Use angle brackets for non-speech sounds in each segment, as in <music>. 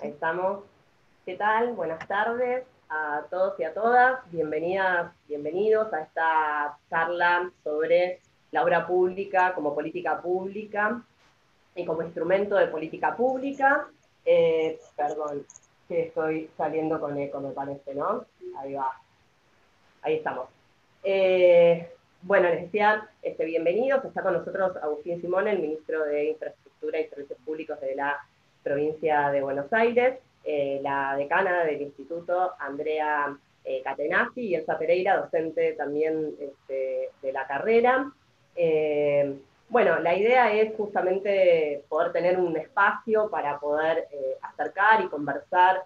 Ahí Estamos. ¿Qué tal? Buenas tardes a todos y a todas. Bienvenidas, bienvenidos a esta charla sobre la obra pública como política pública y como instrumento de política pública. Eh, perdón, que estoy saliendo con eco, me parece, ¿no? Ahí va. Ahí estamos. Eh, bueno, les decía, este, bienvenidos. Está con nosotros Agustín Simón, el ministro de Infraestructura y Servicios Públicos de la provincia de Buenos Aires, eh, la decana del instituto, Andrea eh, Catenazzi, y Elsa Pereira, docente también este, de la carrera. Eh, bueno, la idea es justamente poder tener un espacio para poder eh, acercar y conversar,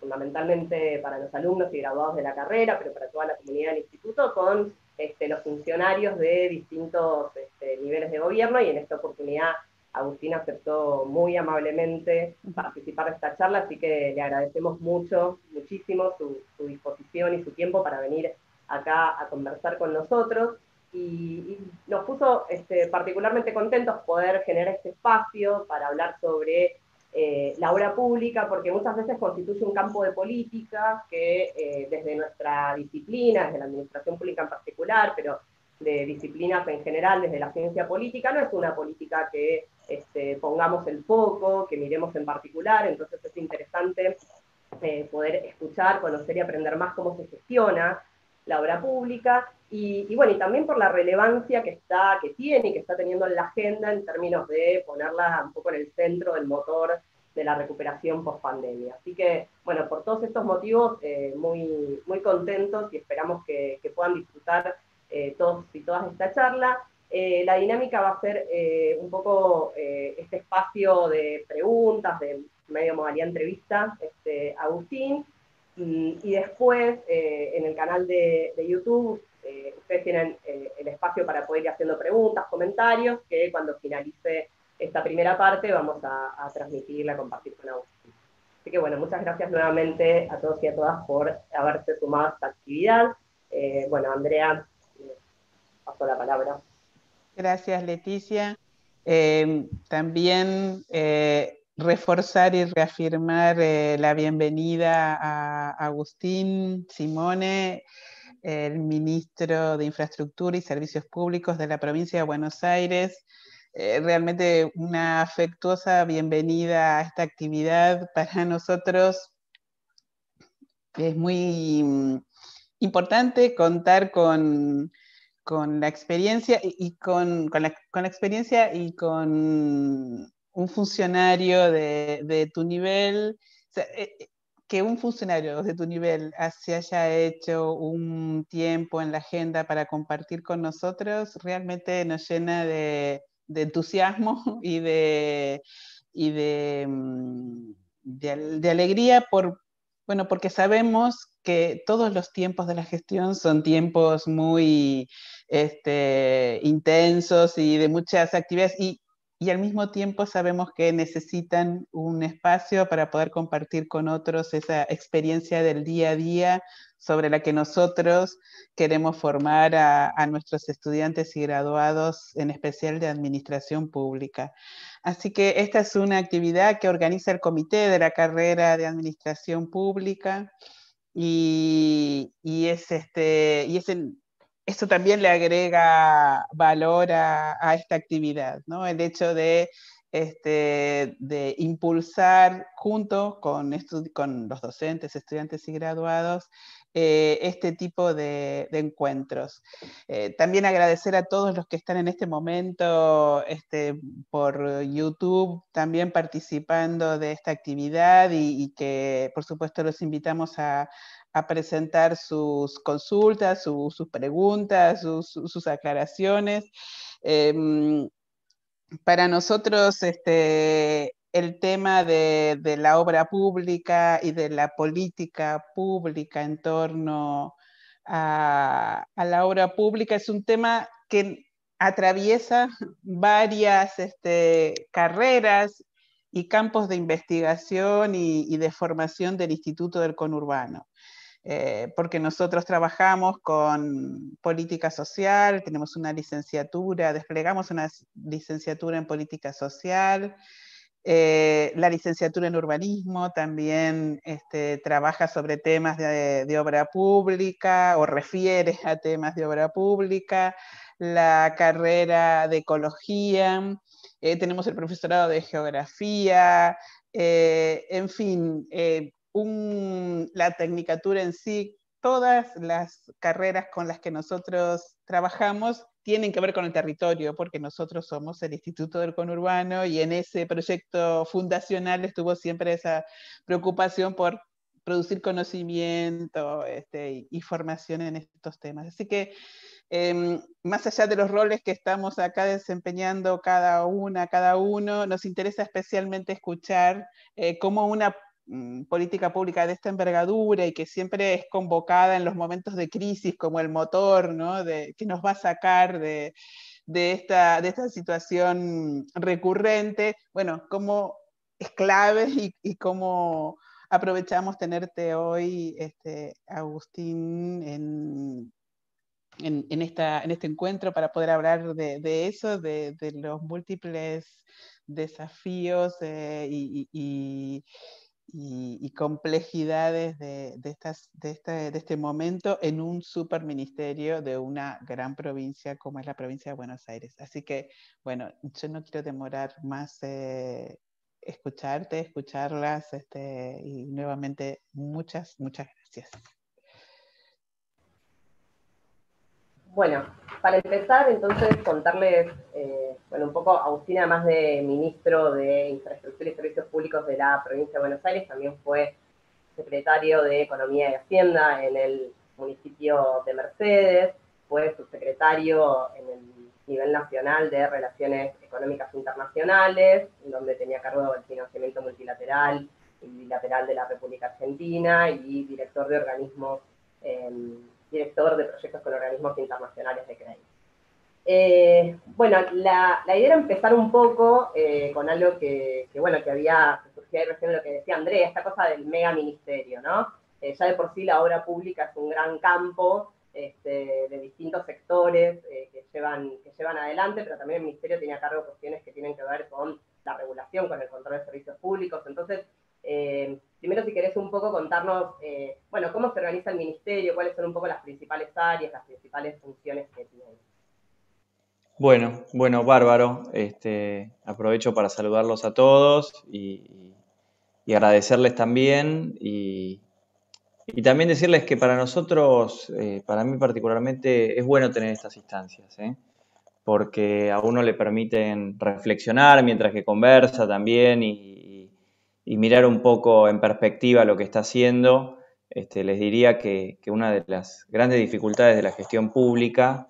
fundamentalmente para los alumnos y graduados de la carrera, pero para toda la comunidad del instituto, con este, los funcionarios de distintos este, niveles de gobierno y en esta oportunidad Agustín aceptó muy amablemente participar de esta charla, así que le agradecemos mucho, muchísimo su, disposición y su tiempo para venir acá a conversar con nosotros. Y, nos puso este, particularmente contentos poder generar este espacio para hablar sobre eh, la obra pública, porque muchas veces constituye un campo de política que eh, desde nuestra disciplina, desde la administración pública en particular, pero de disciplinas en general, desde la ciencia política, no es una política que este, pongamos el foco, que miremos en particular, entonces es interesante eh, poder escuchar, conocer y aprender más cómo se gestiona la obra pública, y, bueno, y también por la relevancia que, está, que tiene y que está teniendo en la agenda en términos de ponerla un poco en el centro del motor de la recuperación post-pandemia. Así que, bueno, por todos estos motivos, eh, muy, muy contentos y esperamos que, puedan disfrutar eh, todos y todas esta charla. Eh, la dinámica va a ser eh, un poco eh, este espacio de preguntas, de medio modalidad entrevista, este, Agustín, y, después en el canal de, YouTube ustedes tienen el espacio para poder ir haciendo preguntas, comentarios, que cuando finalice esta primera parte vamos a, a transmitirla, compartir con Agustín. Así que bueno, muchas gracias nuevamente a todos y a todas por haberse sumado a esta actividad. bueno, Andrea, paso la palabra. Gracias, Leticia. Eh, también eh, reforzar y reafirmar eh, la bienvenida a Agustín Simone, el ministro de Infraestructura y Servicios Públicos de la provincia de Buenos Aires. realmente una afectuosa bienvenida a esta actividad para nosotros. Es muy mm, importante contar con con la experiencia y, con, la, experiencia y con un funcionario de, tu nivel, eh, eh, que un funcionario de tu nivel se haya hecho un tiempo en la agenda para compartir con nosotros, realmente nos llena de, entusiasmo <laughs> y de, mm, de, alegría por, bueno, porque sabemos que todos los tiempos de la gestión son tiempos muy este, intensos y de muchas actividades y, al mismo tiempo sabemos que necesitan un espacio para poder compartir con otros esa experiencia del día a día sobre la que nosotros queremos formar a, nuestros estudiantes y graduados, en especial de Administración Pública. Así que esta es una actividad que organiza el Comité de la Carrera de Administración Pública y, es, este, y es esto también le agrega valor a, esta actividad, ¿no? El hecho de, este, impulsar junto con, los docentes, estudiantes y graduados eh, este tipo de, encuentros. Eh, también agradecer a todos los que están en este momento este, por YouTube también participando de esta actividad y que por supuesto los invitamos a, a presentar sus consultas, sus preguntas, sus aclaraciones. Em, para nosotros, este, el tema de, la obra pública y de la política pública en torno a, la obra pública es un tema que atraviesa varias este, carreras y campos de investigación y, de formación del Instituto del Conurbano. Eh, porque nosotros trabajamos con política social, tenemos una licenciatura, desplegamos una licenciatura en política social, eh, la licenciatura en urbanismo también este, trabaja sobre temas de, obra pública o refiere a temas de obra pública, la carrera de ecología, eh, tenemos el profesorado de geografía, en fin, la tecnicatura en sí, todas las carreras con las que nosotros trabajamos tienen que ver con el territorio, porque nosotros somos el Instituto del Conurbano y en ese proyecto fundacional estuvo siempre esa preocupación por producir conocimiento este, y, formación en estos temas. Así que em, más allá de los roles que estamos acá desempeñando cada una, cada uno, nos interesa especialmente escuchar eh, cómo una Mm, política pública de esta envergadura y que siempre es convocada en los momentos de crisis como el motor de, que nos va a sacar de, esta, situación recurrente, bueno, cómo es clave y, cómo aprovechamos tenerte hoy, este, Agustín, en, este encuentro para poder hablar de, eso, de, los múltiples desafíos eh, y, y, complejidades de, estas, de, este, de, este, momento en un superministerio de una gran provincia como es la provincia de Buenos Aires. Así que, bueno, yo no quiero demorar más eh, escucharte, escucharlas este, y nuevamente muchas, muchas gracias. Bueno, para empezar, entonces, contarles, eh, bueno, un poco, Agustina, además de ministro de Infraestructura y Servicios Públicos de la provincia de Buenos Aires, también fue secretario de Economía y Hacienda en el municipio de Mercedes, fue subsecretario en el nivel nacional de Relaciones Económicas Internacionales, donde tenía cargo el financiamiento multilateral y bilateral de la República Argentina y director de organismos director de proyectos con organismos internacionales de CREI. Eh, bueno, la, idea era empezar un poco eh, con algo que, bueno, que había surgido recién lo que decía Andrea, esta cosa del mega ministerio, ¿no? Eh, ya de por sí la obra pública es un gran campo este, de distintos sectores que, llevan, que llevan adelante, pero también el ministerio tiene a cargo cuestiones que tienen que ver con la regulación, con el control de servicios públicos, entonces eh, primero, si querés un poco contarnos, eh, bueno, cómo se organiza el ministerio, cuáles son un poco las principales áreas, las principales funciones que tiene. Bueno, bueno, bárbaro. Este, aprovecho para saludarlos a todos y, agradecerles también y, también decirles que para nosotros, eh, para mí particularmente, es bueno tener estas instancias, porque a uno le permiten reflexionar mientras que conversa también y, y mirar un poco en perspectiva lo que está haciendo, este, les diría que, una de las grandes dificultades de la gestión pública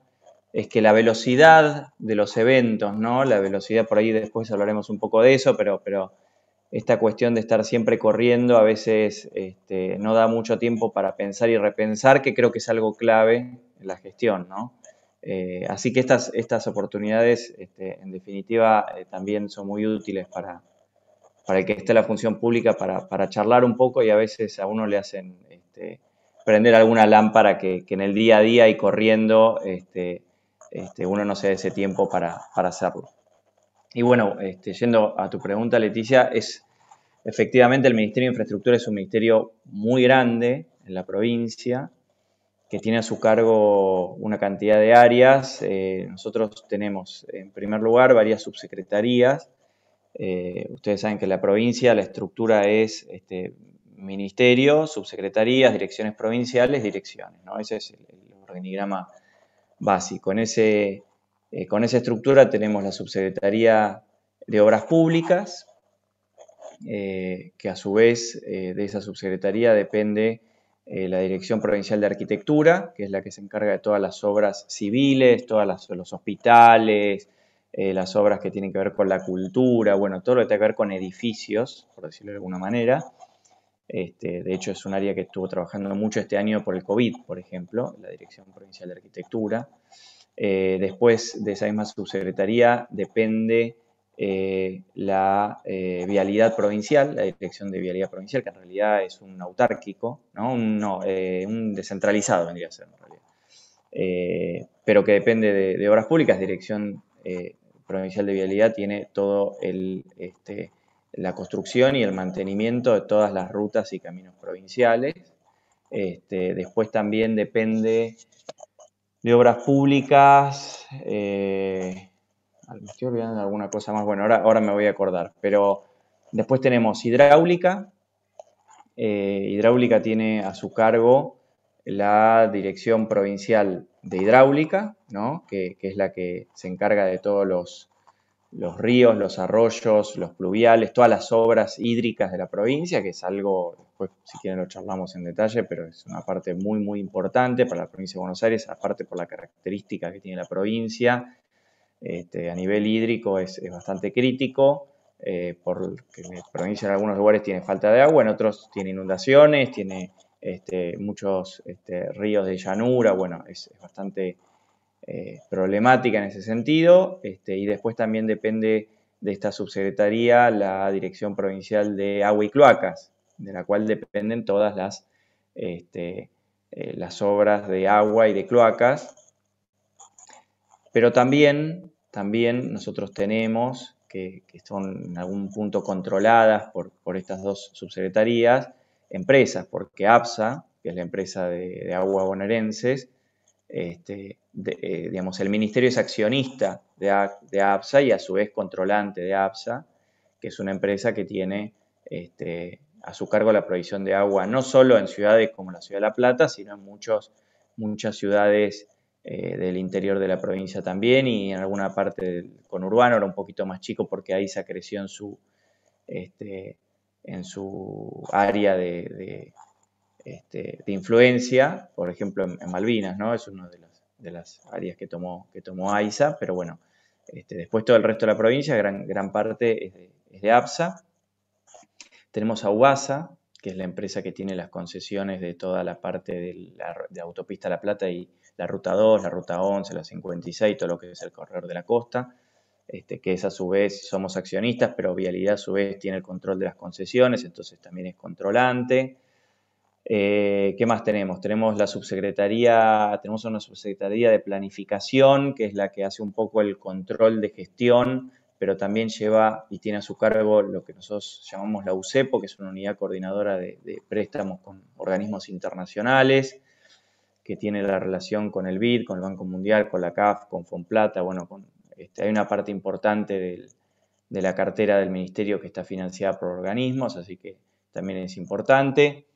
es que la velocidad de los eventos, ¿no? La velocidad, por ahí después hablaremos un poco de eso, pero, pero esta cuestión de estar siempre corriendo a veces este, no da mucho tiempo para pensar y repensar, que creo que es algo clave en la gestión, ¿no? Eh, así que estas, estas oportunidades, este, en definitiva, eh, también son muy útiles para, para el que esté la función pública para, charlar un poco y a veces a uno le hacen este, prender alguna lámpara que, en el día a día y corriendo este, este, uno no se dé ese tiempo para, hacerlo. Y bueno, este, yendo a tu pregunta, Leticia, es efectivamente el Ministerio de Infraestructura es un ministerio muy grande en la provincia, que tiene a su cargo una cantidad de áreas. Eh, nosotros tenemos, en primer lugar, varias subsecretarías eh, ustedes saben que la provincia la estructura es este, ministerios, subsecretarías, direcciones provinciales, direcciones, Ese es el, organigrama básico. Eh, con esa estructura tenemos la subsecretaría de Obras Públicas, eh, que a su vez de esa subsecretaría depende la Dirección Provincial de Arquitectura, que es la que se encarga de todas las obras civiles, todos los hospitales, eh, las obras que tienen que ver con la cultura, bueno, todo lo que tiene que ver con edificios, por decirlo de alguna manera. Este, de hecho, es un área que estuvo trabajando mucho este año por el COVID, por ejemplo, la Dirección Provincial de Arquitectura. Eh, después de esa misma subsecretaría depende eh, la vialidad provincial, la dirección de vialidad provincial, que en realidad es un autárquico, ¿no? Un, no, un descentralizado vendría a ser en realidad, pero que depende de, de obras públicas, dirección Provincial de Vialidad tiene todo el, este, la construcción y el mantenimiento de todas las rutas y caminos provinciales. Este, después también depende de obras públicas. Eh, me estoy olvidando de alguna cosa más. Bueno, ahora, ahora me voy a acordar. Pero después tenemos hidráulica. Eh, hidráulica tiene a su cargo la Dirección Provincial de Hidráulica, que, es la que se encarga de todos los, ríos, los arroyos, los pluviales, todas las obras hídricas de la provincia, que es algo, después si quieren lo charlamos en detalle, pero es una parte muy, muy importante para la provincia de Buenos Aires, aparte por la característica que tiene la provincia, este, a nivel hídrico es, bastante crítico, eh, porque la provincia en algunos lugares tiene falta de agua, en otros tiene inundaciones, tiene este, muchos este, ríos de llanura, bueno, es bastante eh, problemática en ese sentido, este, y después también depende de esta subsecretaría la Dirección Provincial de Agua y Cloacas, de la cual dependen todas las, este, eh, las obras de agua y de cloacas, pero también, también nosotros tenemos, que, son en algún punto controladas por, estas dos subsecretarías, empresas, porque APSA, que es la empresa de, de agua bonaerenses, este, eh, digamos, el ministerio es accionista de, de, APSA y a su vez controlante de APSA, que es una empresa que tiene este, a su cargo la provisión de agua, no solo en ciudades como la Ciudad de La Plata, sino en muchos, muchas ciudades eh, del interior de la provincia también y en alguna parte con conurbano, era un poquito más chico porque ahí se creció en su, este, en su área de, este, de influencia, por ejemplo, en, Malvinas, ¿no? Es una de las, áreas que tomó, que tomó AISA, pero bueno, este, después todo el resto de la provincia, gran, parte es de, APSA. Tenemos a UASA, que es la empresa que tiene las concesiones de toda la parte de la, autopista La Plata y la ruta 2, la ruta 11, la 56, todo lo que es el corredor de la costa, este, que es a su vez, somos accionistas, pero Vialidad a su vez tiene el control de las concesiones, entonces también es controlante. Eh, ¿Qué más tenemos? Tenemos la subsecretaría, tenemos una subsecretaría de planificación, que es la que hace un poco el control de gestión, pero también lleva y tiene a su cargo lo que nosotros llamamos la UCEPO, que es una unidad coordinadora de, préstamos con organismos internacionales, que tiene la relación con el BID, con el Banco Mundial, con la CAF, con Fonplata, bueno, este, hay una parte importante de la cartera del ministerio que está financiada por organismos, así que también es importante.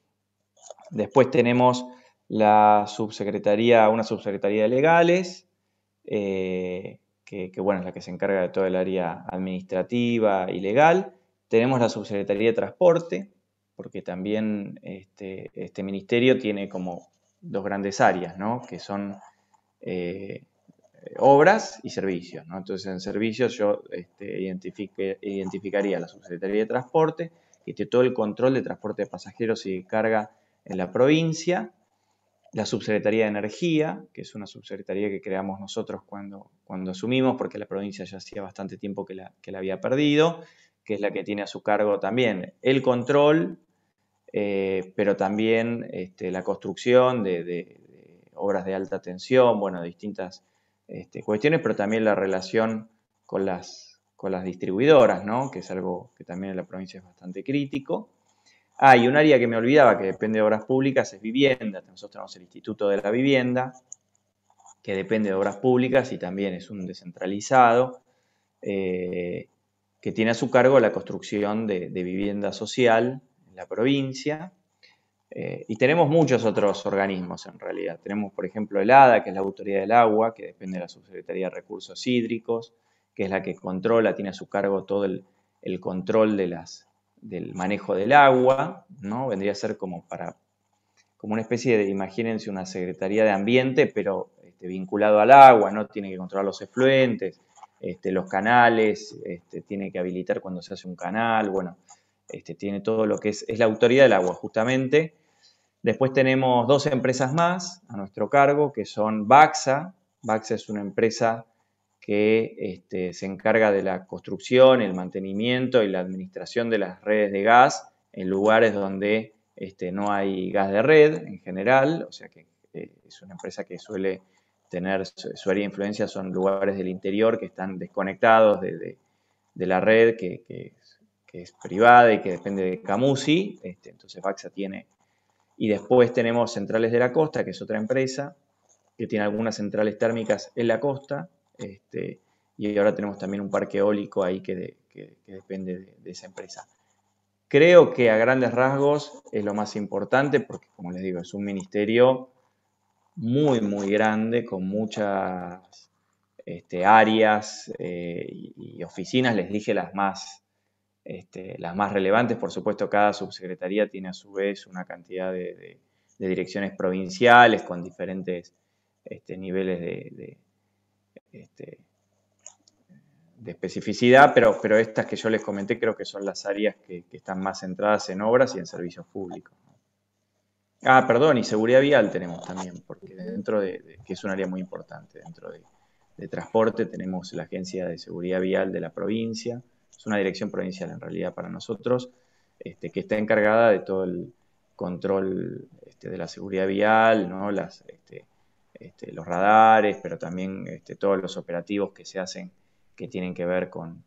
Después tenemos la subsecretaría, una subsecretaría de legales, eh, que, bueno, es la que se encarga de todo el área administrativa y legal. Tenemos la subsecretaría de transporte, porque también este, este ministerio tiene como dos grandes áreas, Que son eh, obras y servicios, Entonces, en servicios yo este, identificaría la subsecretaría de transporte, que tiene todo el control de transporte de pasajeros y carga en la provincia, la Subsecretaría de Energía, que es una subsecretaría que creamos nosotros cuando, cuando asumimos, porque la provincia ya hacía bastante tiempo que la, había perdido, que es la que tiene a su cargo también el control, eh, pero también este, la construcción de, obras de alta tensión, bueno, distintas este, cuestiones, pero también la relación con las, con las distribuidoras, ¿no? que es algo que también en la provincia es bastante crítico. Ah, y un área que me olvidaba que depende de obras públicas es vivienda. Nosotros tenemos el Instituto de la Vivienda, que depende de obras públicas y también es un descentralizado, eh, que tiene a su cargo la construcción de, vivienda social en la provincia. Eh, y tenemos muchos otros organismos en realidad. Tenemos, por ejemplo, el ADA, que es la Autoridad del Agua, que depende de la Subsecretaría de Recursos Hídricos, que es la que controla, tiene a su cargo todo el control de las del manejo del agua, ¿no? Vendría a ser como para como una especie de, imagínense, una Secretaría de Ambiente, pero este, vinculado al agua, ¿no? Tiene que controlar los efluentes, este, los canales, este, tiene que habilitar cuando se hace un canal, bueno, este, tiene todo lo que es, es la autoridad del agua, justamente. Después tenemos dos empresas más a nuestro cargo, que son Baxa. Baxa es una empresa que este, se encarga de la construcción, el mantenimiento y la administración de las redes de gas en lugares donde este, no hay gas de red en general, o sea que eh, es una empresa que suele tener su, área de influencia son lugares del interior que están desconectados de, la red, que, es privada y que depende de Camusi, este, entonces Baxa tiene... Y después tenemos Centrales de la Costa, que es otra empresa, que tiene algunas centrales térmicas en la costa, este, y ahora tenemos también un parque eólico ahí que, depende de, esa empresa. Creo que a grandes rasgos es lo más importante porque, como les digo, es un ministerio muy, muy grande con muchas este, áreas eh, y, oficinas. Les dije las más, este, las más relevantes. Por supuesto, cada subsecretaría tiene a su vez una cantidad de, direcciones provinciales con diferentes niveles de, este, de especificidad, pero, pero estas que yo les comenté creo que son las áreas que, están más centradas en obras y en servicios públicos. Ah, perdón, y seguridad vial tenemos también, porque dentro de, que es un área muy importante, dentro de, transporte tenemos la Agencia de Seguridad Vial de la provincia, es una dirección provincial en realidad para nosotros, este, que está encargada de todo el control este, de la seguridad vial, ¿no? Las, este, los radares, pero también este, todos los operativos que se hacen que tienen que ver con,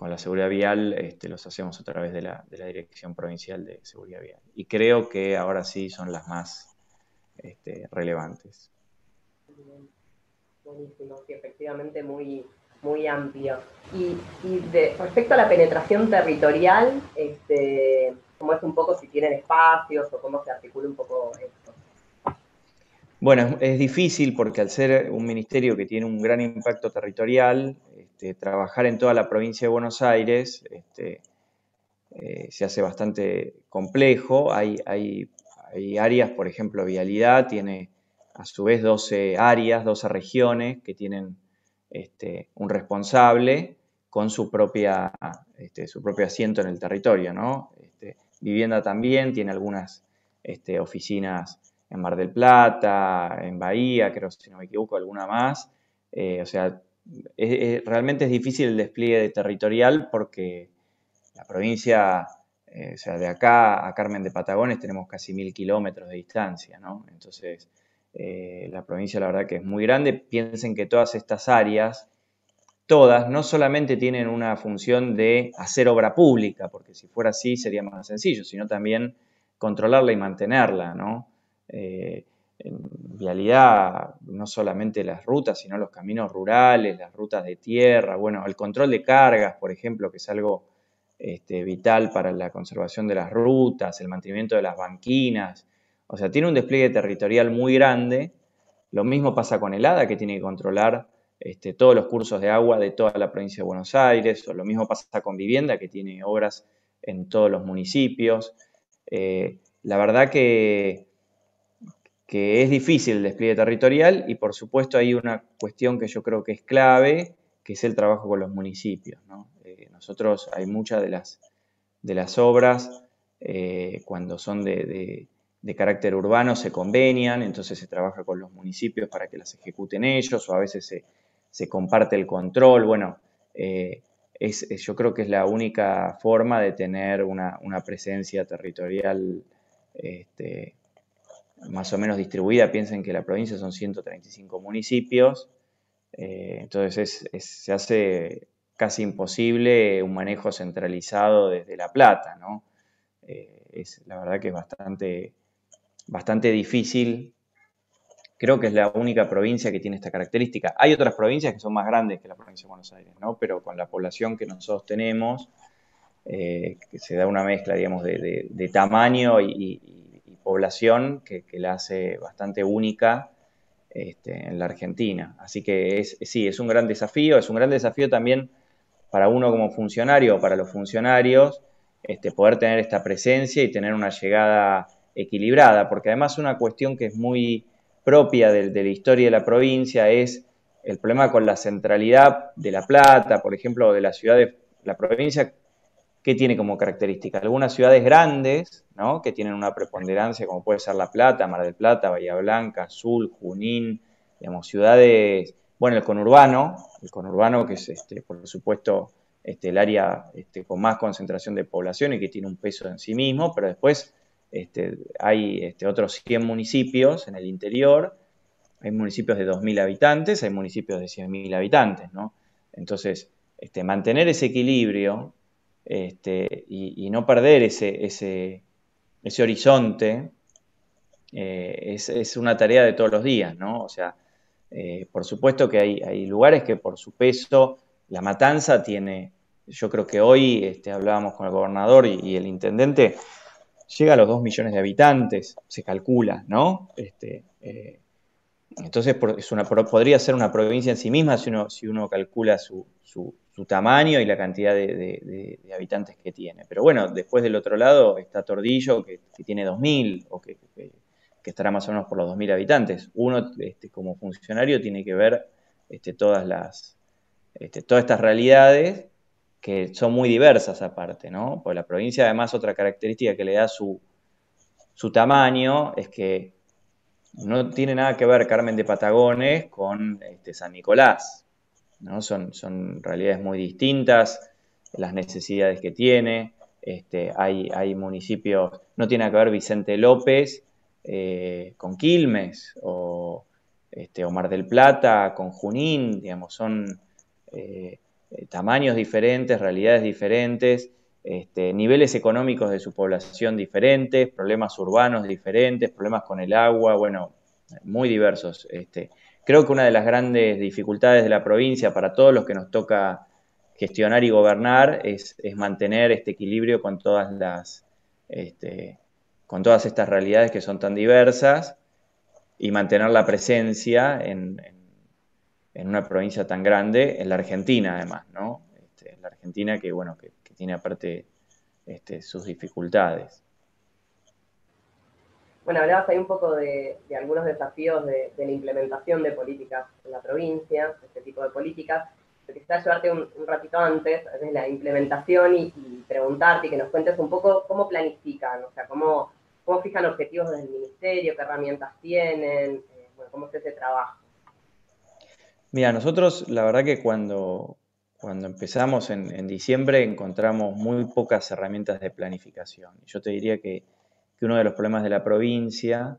la seguridad vial, este, los hacemos a través de la, de la, Dirección Provincial de Seguridad Vial. Y creo que ahora sí son las más este, relevantes. Buenísimo, efectivamente muy, muy amplio. Y, de, respecto a la penetración territorial, este, ¿cómo es un poco si tienen espacios o cómo se articula un poco bueno, es difícil porque al ser un ministerio que tiene un gran impacto territorial, este, trabajar en toda la provincia de Buenos Aires este, eh, se hace bastante complejo. Hay, áreas, por ejemplo, Vialidad tiene a su vez 12 áreas, 12 regiones que tienen este, un responsable con su, propia, su propio asiento en el territorio. ¿no? vivienda también tiene algunas oficinas en Mar del Plata, en Bahía, creo si no me equivoco, alguna más. Eh, o sea, realmente es difícil el despliegue territorial porque la provincia, eh, o sea, de acá a Carmen de Patagones tenemos casi mil kilómetros de distancia, ¿no? Entonces, eh, la provincia la verdad que es muy grande. Piensen que todas estas áreas, todas, no solamente tienen una función de hacer obra pública, porque si fuera así sería más sencillo, sino también controlarla y mantenerla, ¿no? Eh, en realidad no solamente las rutas, sino los caminos rurales, las rutas de tierra, bueno, el control de cargas, por ejemplo, que es algo este, vital para la conservación de las rutas, el mantenimiento de las banquinas, o sea, tiene un despliegue territorial muy grande, lo mismo pasa con el que tiene que controlar este, todos los cursos de agua de toda la provincia de Buenos Aires, o lo mismo pasa con vivienda, que tiene obras en todos los municipios. Eh, la verdad que que es difícil el despliegue territorial y por supuesto hay una cuestión que yo creo que es clave, que es el trabajo con los municipios. Eh, nosotros hay muchas de las, de las obras, eh, cuando son de, carácter urbano, se convenian, entonces se trabaja con los municipios para que las ejecuten ellos o a veces se, comparte el control. Bueno, eh, yo creo que es la única forma de tener una, presencia territorial. Este, más o menos distribuida. Piensen que la provincia son 135 municipios, eh, entonces se hace casi imposible un manejo centralizado desde La Plata, ¿no? Eh, es, la verdad que es bastante, bastante difícil. Creo que es la única provincia que tiene esta característica. Hay otras provincias que son más grandes que la provincia de Buenos Aires, ¿no? Pero con la población que nosotros tenemos, eh, que se da una mezcla, digamos, de, tamaño y población que, la hace bastante única este, en la Argentina. Así que sí, es un gran desafío, es un gran desafío también para uno como funcionario o para los funcionarios este, poder tener esta presencia y tener una llegada equilibrada, porque además una cuestión que es muy propia de, de la historia de la provincia es el problema con la centralidad de La Plata, por ejemplo, de la ciudad de la provincia ¿qué tiene como característica? Algunas ciudades grandes, ¿no? Que tienen una preponderancia, como puede ser La Plata, Mar del Plata, Bahía Blanca, Azul, Junín, digamos, ciudades, bueno, el conurbano, el conurbano que es, este, por supuesto, este, el área este, con más concentración de población y que tiene un peso en sí mismo, pero después este, hay este, otros 100 municipios en el interior, hay municipios de 2.000 habitantes, hay municipios de 100.000 habitantes, ¿no? Entonces, este, mantener ese equilibrio este, y, no perder ese, ese, ese horizonte eh, es, una tarea de todos los días, ¿no? O sea, eh, por supuesto que hay, hay, lugares que por su peso, la matanza tiene, yo creo que hoy este, hablábamos con el gobernador y, el intendente, llega a los 2 millones de habitantes, se calcula, ¿no? Este, eh, entonces es una, podría ser una provincia en sí misma si uno, si uno calcula su, tamaño y la cantidad de, habitantes que tiene. Pero bueno, después del otro lado está Tordillo, que, tiene 2.000 o que, estará más o menos por los 2.000 habitantes. Uno este, como funcionario tiene que ver este, todas, las, este, todas estas realidades que son muy diversas aparte, ¿no? Porque la provincia además otra característica que le da su, su tamaño es que no tiene nada que ver Carmen de Patagones con este, San Nicolás. ¿no? Son, realidades muy distintas, las necesidades que tiene. Este, hay, municipios, no tiene nada que ver Vicente López eh, con Quilmes o, este, Mar del Plata con Junín, son eh, eh, tamaños diferentes, realidades diferentes este, niveles económicos de su población diferentes, problemas urbanos diferentes, problemas con el agua, bueno, muy diversos. Este, creo que una de las grandes dificultades de la provincia para todos los que nos toca gestionar y gobernar es, mantener este equilibrio con todas las este, con todas estas realidades que son tan diversas y mantener la presencia en, en, una provincia tan grande, en la Argentina además, ¿no? en este, la Argentina que, bueno, que tiene aparte este, sus dificultades. Bueno, hablabas ahí un poco de, algunos desafíos de, la implementación de políticas en la provincia, este tipo de políticas. Pero quisiera llevarte un, ratito antes, de la implementación y, preguntarte y que nos cuentes un poco cómo planifican, o sea, cómo, fijan objetivos del ministerio, qué herramientas tienen, eh, cómo es ese trabajo. Mira, nosotros la verdad que cuando, cuando empezamos en, diciembre encontramos muy pocas herramientas de planificación. Yo te diría que, uno de los problemas de la provincia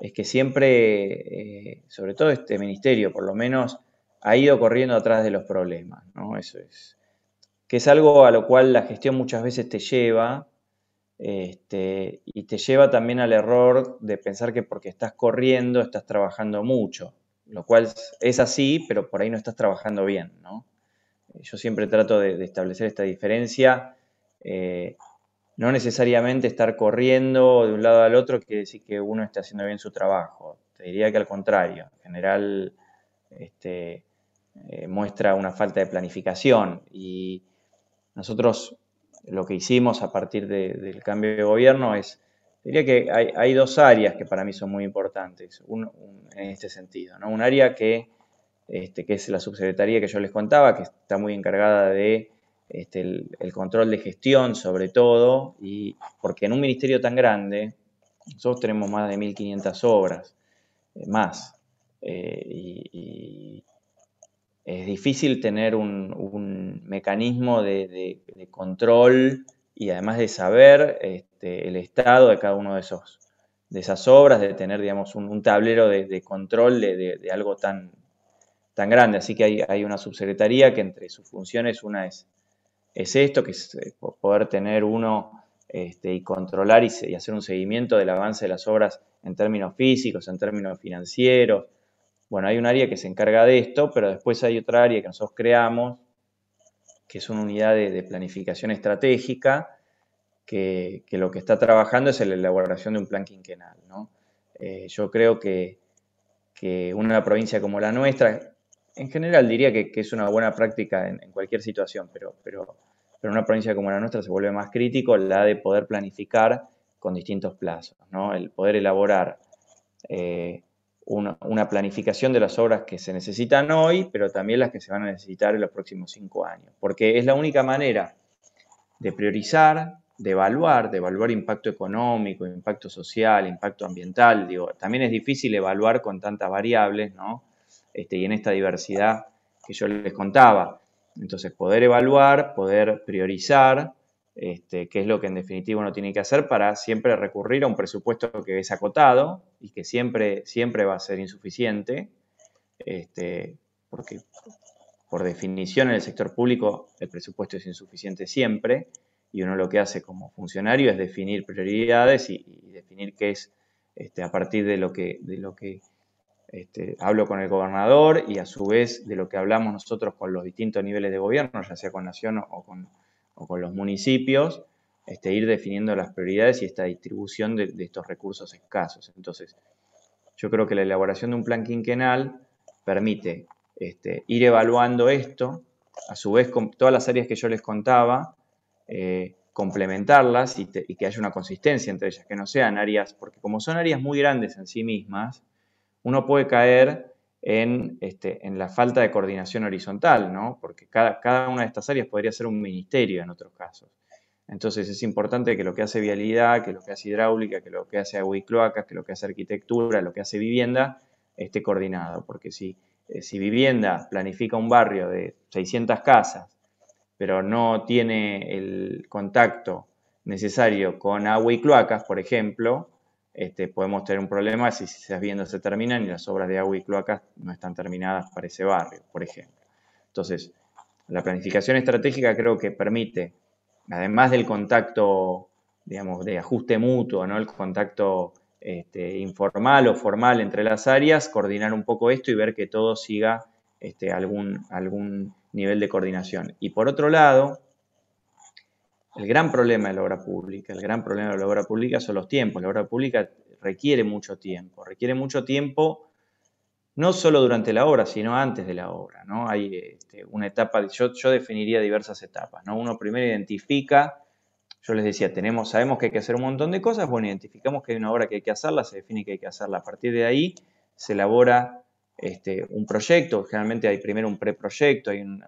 es que siempre, eh, sobre todo este ministerio por lo menos, ha ido corriendo atrás de los problemas, ¿no? Eso es. Que es algo a lo cual la gestión muchas veces te lleva, este, y te lleva también al error de pensar que porque estás corriendo estás trabajando mucho, lo cual es así, pero por ahí no estás trabajando bien, ¿no? Yo siempre trato de, establecer esta diferencia. Eh, no necesariamente estar corriendo de un lado al otro quiere decir que uno está haciendo bien su trabajo. Te diría que al contrario, en general este, eh, muestra una falta de planificación. Y nosotros lo que hicimos a partir del cambio de gobierno es, diría que hay, dos áreas que para mí son muy importantes en este sentido. ¿no? Un área que este, que es la subsecretaría que yo les contaba, que está muy encargada de este, el, control de gestión sobre todo, y porque en un ministerio tan grande, nosotros tenemos más de 1.500 obras, eh, más, eh, y, es difícil tener un, mecanismo de, control y además de saber este, el estado de cada uno de esos de esas obras, de tener, digamos, un, tablero de, control de, algo tan, tan grande. Así que hay, una subsecretaría que entre sus funciones una es, esto, que es eh, poder tener uno este, y controlar y, hacer un seguimiento del avance de las obras en términos físicos, en términos financieros. Bueno, hay un área que se encarga de esto, pero después hay otra área que nosotros creamos, que es una unidad de, planificación estratégica, que, lo que está trabajando es la elaboración de un plan quinquenal. Eh, yo creo que una provincia como la nuestra, en general diría que, es una buena práctica en, cualquier situación, pero, pero, pero en una provincia como la nuestra se vuelve más crítico la de poder planificar con distintos plazos, ¿no? El poder elaborar eh, una, una, planificación de las obras que se necesitan hoy, pero también las que se van a necesitar en los próximos cinco años, porque es la única manera de priorizar, de evaluar, de evaluar impacto económico, impacto social, impacto ambiental, digo, también es difícil evaluar con tantas variables, ¿no? Este, y en esta diversidad que yo les contaba. Entonces, poder evaluar, poder priorizar, este, qué es lo que en definitiva uno tiene que hacer para siempre recurrir a un presupuesto que es acotado y que siempre, siempre va a ser insuficiente, este, porque por definición en el sector público el presupuesto es insuficiente siempre y uno lo que hace como funcionario es definir prioridades y, definir qué es este, a partir de lo que, de lo que este, hablo con el gobernador y a su vez de lo que hablamos nosotros con los distintos niveles de gobierno, ya sea con Nación o con, los municipios, este, ir definiendo las prioridades y esta distribución de, estos recursos escasos. Entonces, yo creo que la elaboración de un plan quinquenal permite este, ir evaluando esto, a su vez con todas las áreas que yo les contaba, eh, complementarlas y que haya una consistencia entre ellas, que no sean áreas, porque como son áreas muy grandes en sí mismas, uno puede caer este, en, la falta de coordinación horizontal, ¿no? Porque cada, una de estas áreas podría ser un ministerio en otros casos. Entonces es importante que lo que hace vialidad, que lo que hace hidráulica, que lo que hace agua y cloacas, que lo que hace arquitectura, lo que hace vivienda, esté coordinado. Porque si, eh, si vivienda planifica un barrio de 600 casas, pero no tiene el contacto necesario con agua y cloacas, por ejemplo, este, podemos tener un problema si esas viendo, se terminan y las obras de agua y cloacas no están terminadas para ese barrio, por ejemplo. Entonces, la planificación estratégica creo que permite, además del contacto, digamos, de ajuste mutuo, ¿no? El contacto este, informal o formal entre las áreas, coordinar un poco esto y ver que todo siga este, algún, algún nivel de coordinación. Y por otro lado, el gran problema de la obra pública, el gran problema de la obra pública son los tiempos. La obra pública requiere mucho tiempo, requiere mucho tiempo no solo durante la obra, sino antes de la obra. ¿no? Hay este, una etapa, yo, yo, definiría diversas etapas. ¿no? Uno primero identifica, yo les decía, tenemos, sabemos que hay que hacer un montón de cosas, bueno, identificamos que hay una obra que hay que hacerla, se define que hay que hacerla. A partir de ahí se elabora este, un proyecto, generalmente hay primero un preproyecto, hay un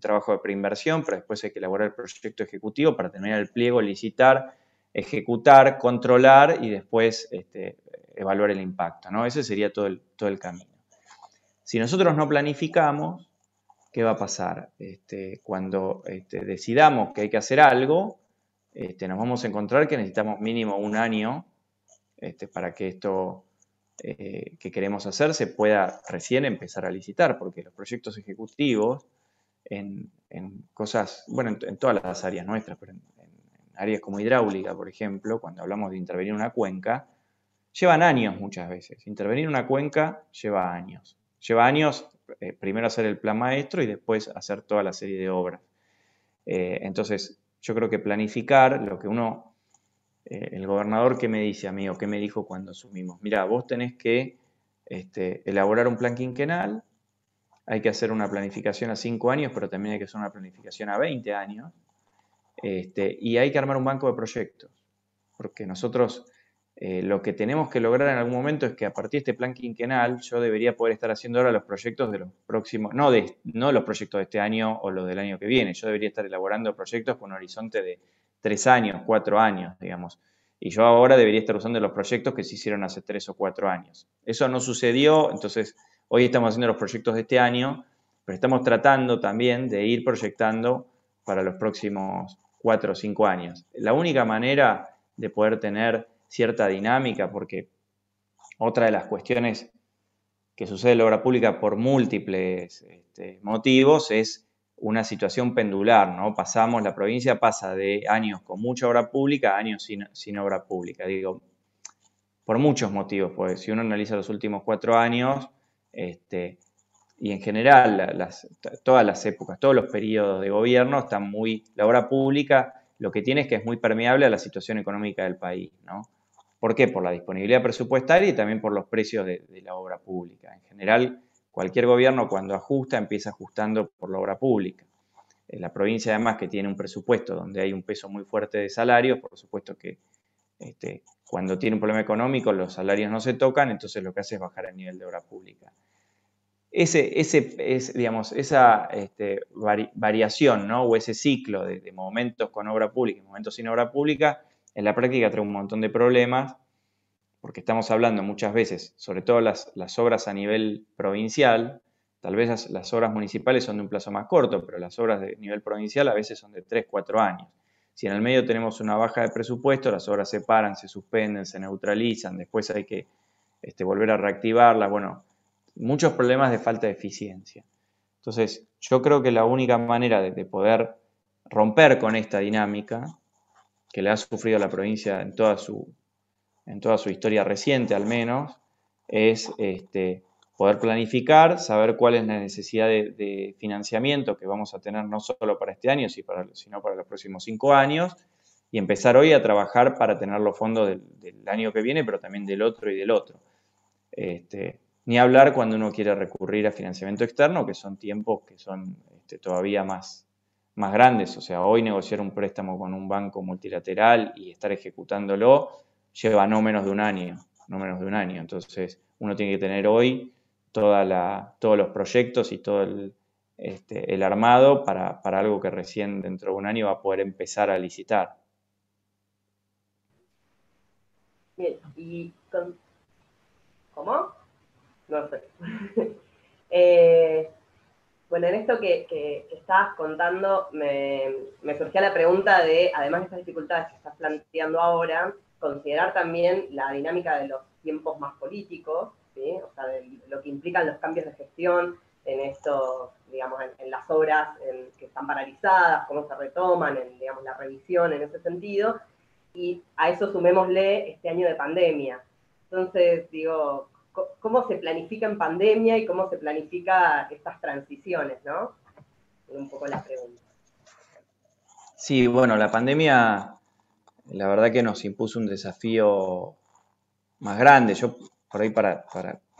trabajo de preinversión, pero después hay que elaborar el proyecto ejecutivo para tener el pliego, licitar, ejecutar, controlar y después este, evaluar el impacto. ¿no? Ese sería todo el, todo el camino. Si nosotros no planificamos, ¿qué va a pasar? Este, cuando este, decidamos que hay que hacer algo, nos vamos a encontrar que necesitamos mínimo un año para que esto eh, que queremos hacer se pueda recién empezar a licitar, porque los proyectos ejecutivos en, cosas, bueno, en, todas las áreas nuestras, pero en, áreas como hidráulica, por ejemplo, cuando hablamos de intervenir en una cuenca, llevan años muchas veces. Intervenir en una cuenca lleva años. Lleva años eh, primero hacer el plan maestro y después hacer toda la serie de obras. Eh, entonces, yo creo que planificar lo que uno, eh, el gobernador que me dice a mí o que me dijo cuando asumimos, mira, vos tenés que este, elaborar un plan quinquenal hay que hacer una planificación a 5 años, pero también hay que hacer una planificación a 20 años. Este, y hay que armar un banco de proyectos, porque nosotros eh, lo que tenemos que lograr en algún momento es que a partir de este plan quinquenal yo debería poder estar haciendo ahora los proyectos de los próximos, no, de, no los proyectos de este año o los del año que viene, yo debería estar elaborando proyectos con un horizonte de 3 años, 4 años, digamos. Y yo ahora debería estar usando los proyectos que se hicieron hace tres o 4 años. Eso no sucedió, entonces Hoy estamos haciendo los proyectos de este año, pero estamos tratando también de ir proyectando para los próximos cuatro o cinco años. La única manera de poder tener cierta dinámica, porque otra de las cuestiones que sucede en la obra pública por múltiples este, motivos es una situación pendular, ¿no? Pasamos, la provincia pasa de años con mucha obra pública a años sin, obra pública. Digo, por muchos motivos, pues si uno analiza los últimos cuatro años, este, y en general, todas las épocas, todos los periodos de gobierno están muy, la obra pública lo que tiene es que es muy permeable a la situación económica del país, ¿no? ¿Por qué? Por la disponibilidad presupuestaria y también por los precios de, la obra pública. En general, cualquier gobierno cuando ajusta empieza ajustando por la obra pública. En eh, la provincia además que tiene un presupuesto donde hay un peso muy fuerte de salarios, por supuesto que este, cuando tiene un problema económico, los salarios no se tocan, entonces lo que hace es bajar el nivel de obra pública. Ese, ese, es, digamos, esa este, variación o ese ciclo de, momentos con obra pública y momentos sin obra pública, en la práctica trae un montón de problemas, porque estamos hablando muchas veces, sobre todo las, obras a nivel provincial, tal vez las, las, obras municipales son de un plazo más corto, pero las obras de nivel provincial a veces son de 3, 4 años. Si en el medio tenemos una baja de presupuesto, las obras se paran, se suspenden, se neutralizan, después hay que este, volver a reactivarlas. Bueno, muchos problemas de falta de eficiencia. Entonces, yo creo que la única manera de, poder romper con esta dinámica que le ha sufrido la provincia en toda su, en toda su historia reciente al menos, es este, poder planificar, saber cuál es la necesidad de, financiamiento que vamos a tener no solo para este año, sino para los próximos cinco años, y empezar hoy a trabajar para tener los fondos del, año que viene, pero también del otro y del otro. Este, ni hablar cuando uno quiere recurrir a financiamiento externo, que son tiempos que son este, todavía más, más grandes. O sea, hoy negociar un préstamo con un banco multilateral y estar ejecutándolo lleva no menos de un año, no menos de un año. Entonces, uno tiene que tener hoy toda la, todos los proyectos y todo el, este, el armado para, para, algo que recién dentro de un año va a poder empezar a licitar. Bien, y ¿Cómo? No sé. <laughs> Eh, bueno, en esto que, que, estabas contando, me, me, surgía la pregunta de, además de estas dificultades que estás planteando ahora, considerar también la dinámica de los tiempos más políticos, o sea, lo que implican los cambios de gestión en esto, digamos, en, las obras que están paralizadas, cómo se retoman, en la revisión en ese sentido, y a eso sumémosle este año de pandemia. Entonces, digo, ¿cómo se planifica en pandemia y cómo se planifica estas transiciones, no? Un poco la pregunta. Sí, bueno, la pandemia, la verdad que nos impuso un desafío más grande. Yo por ahí para,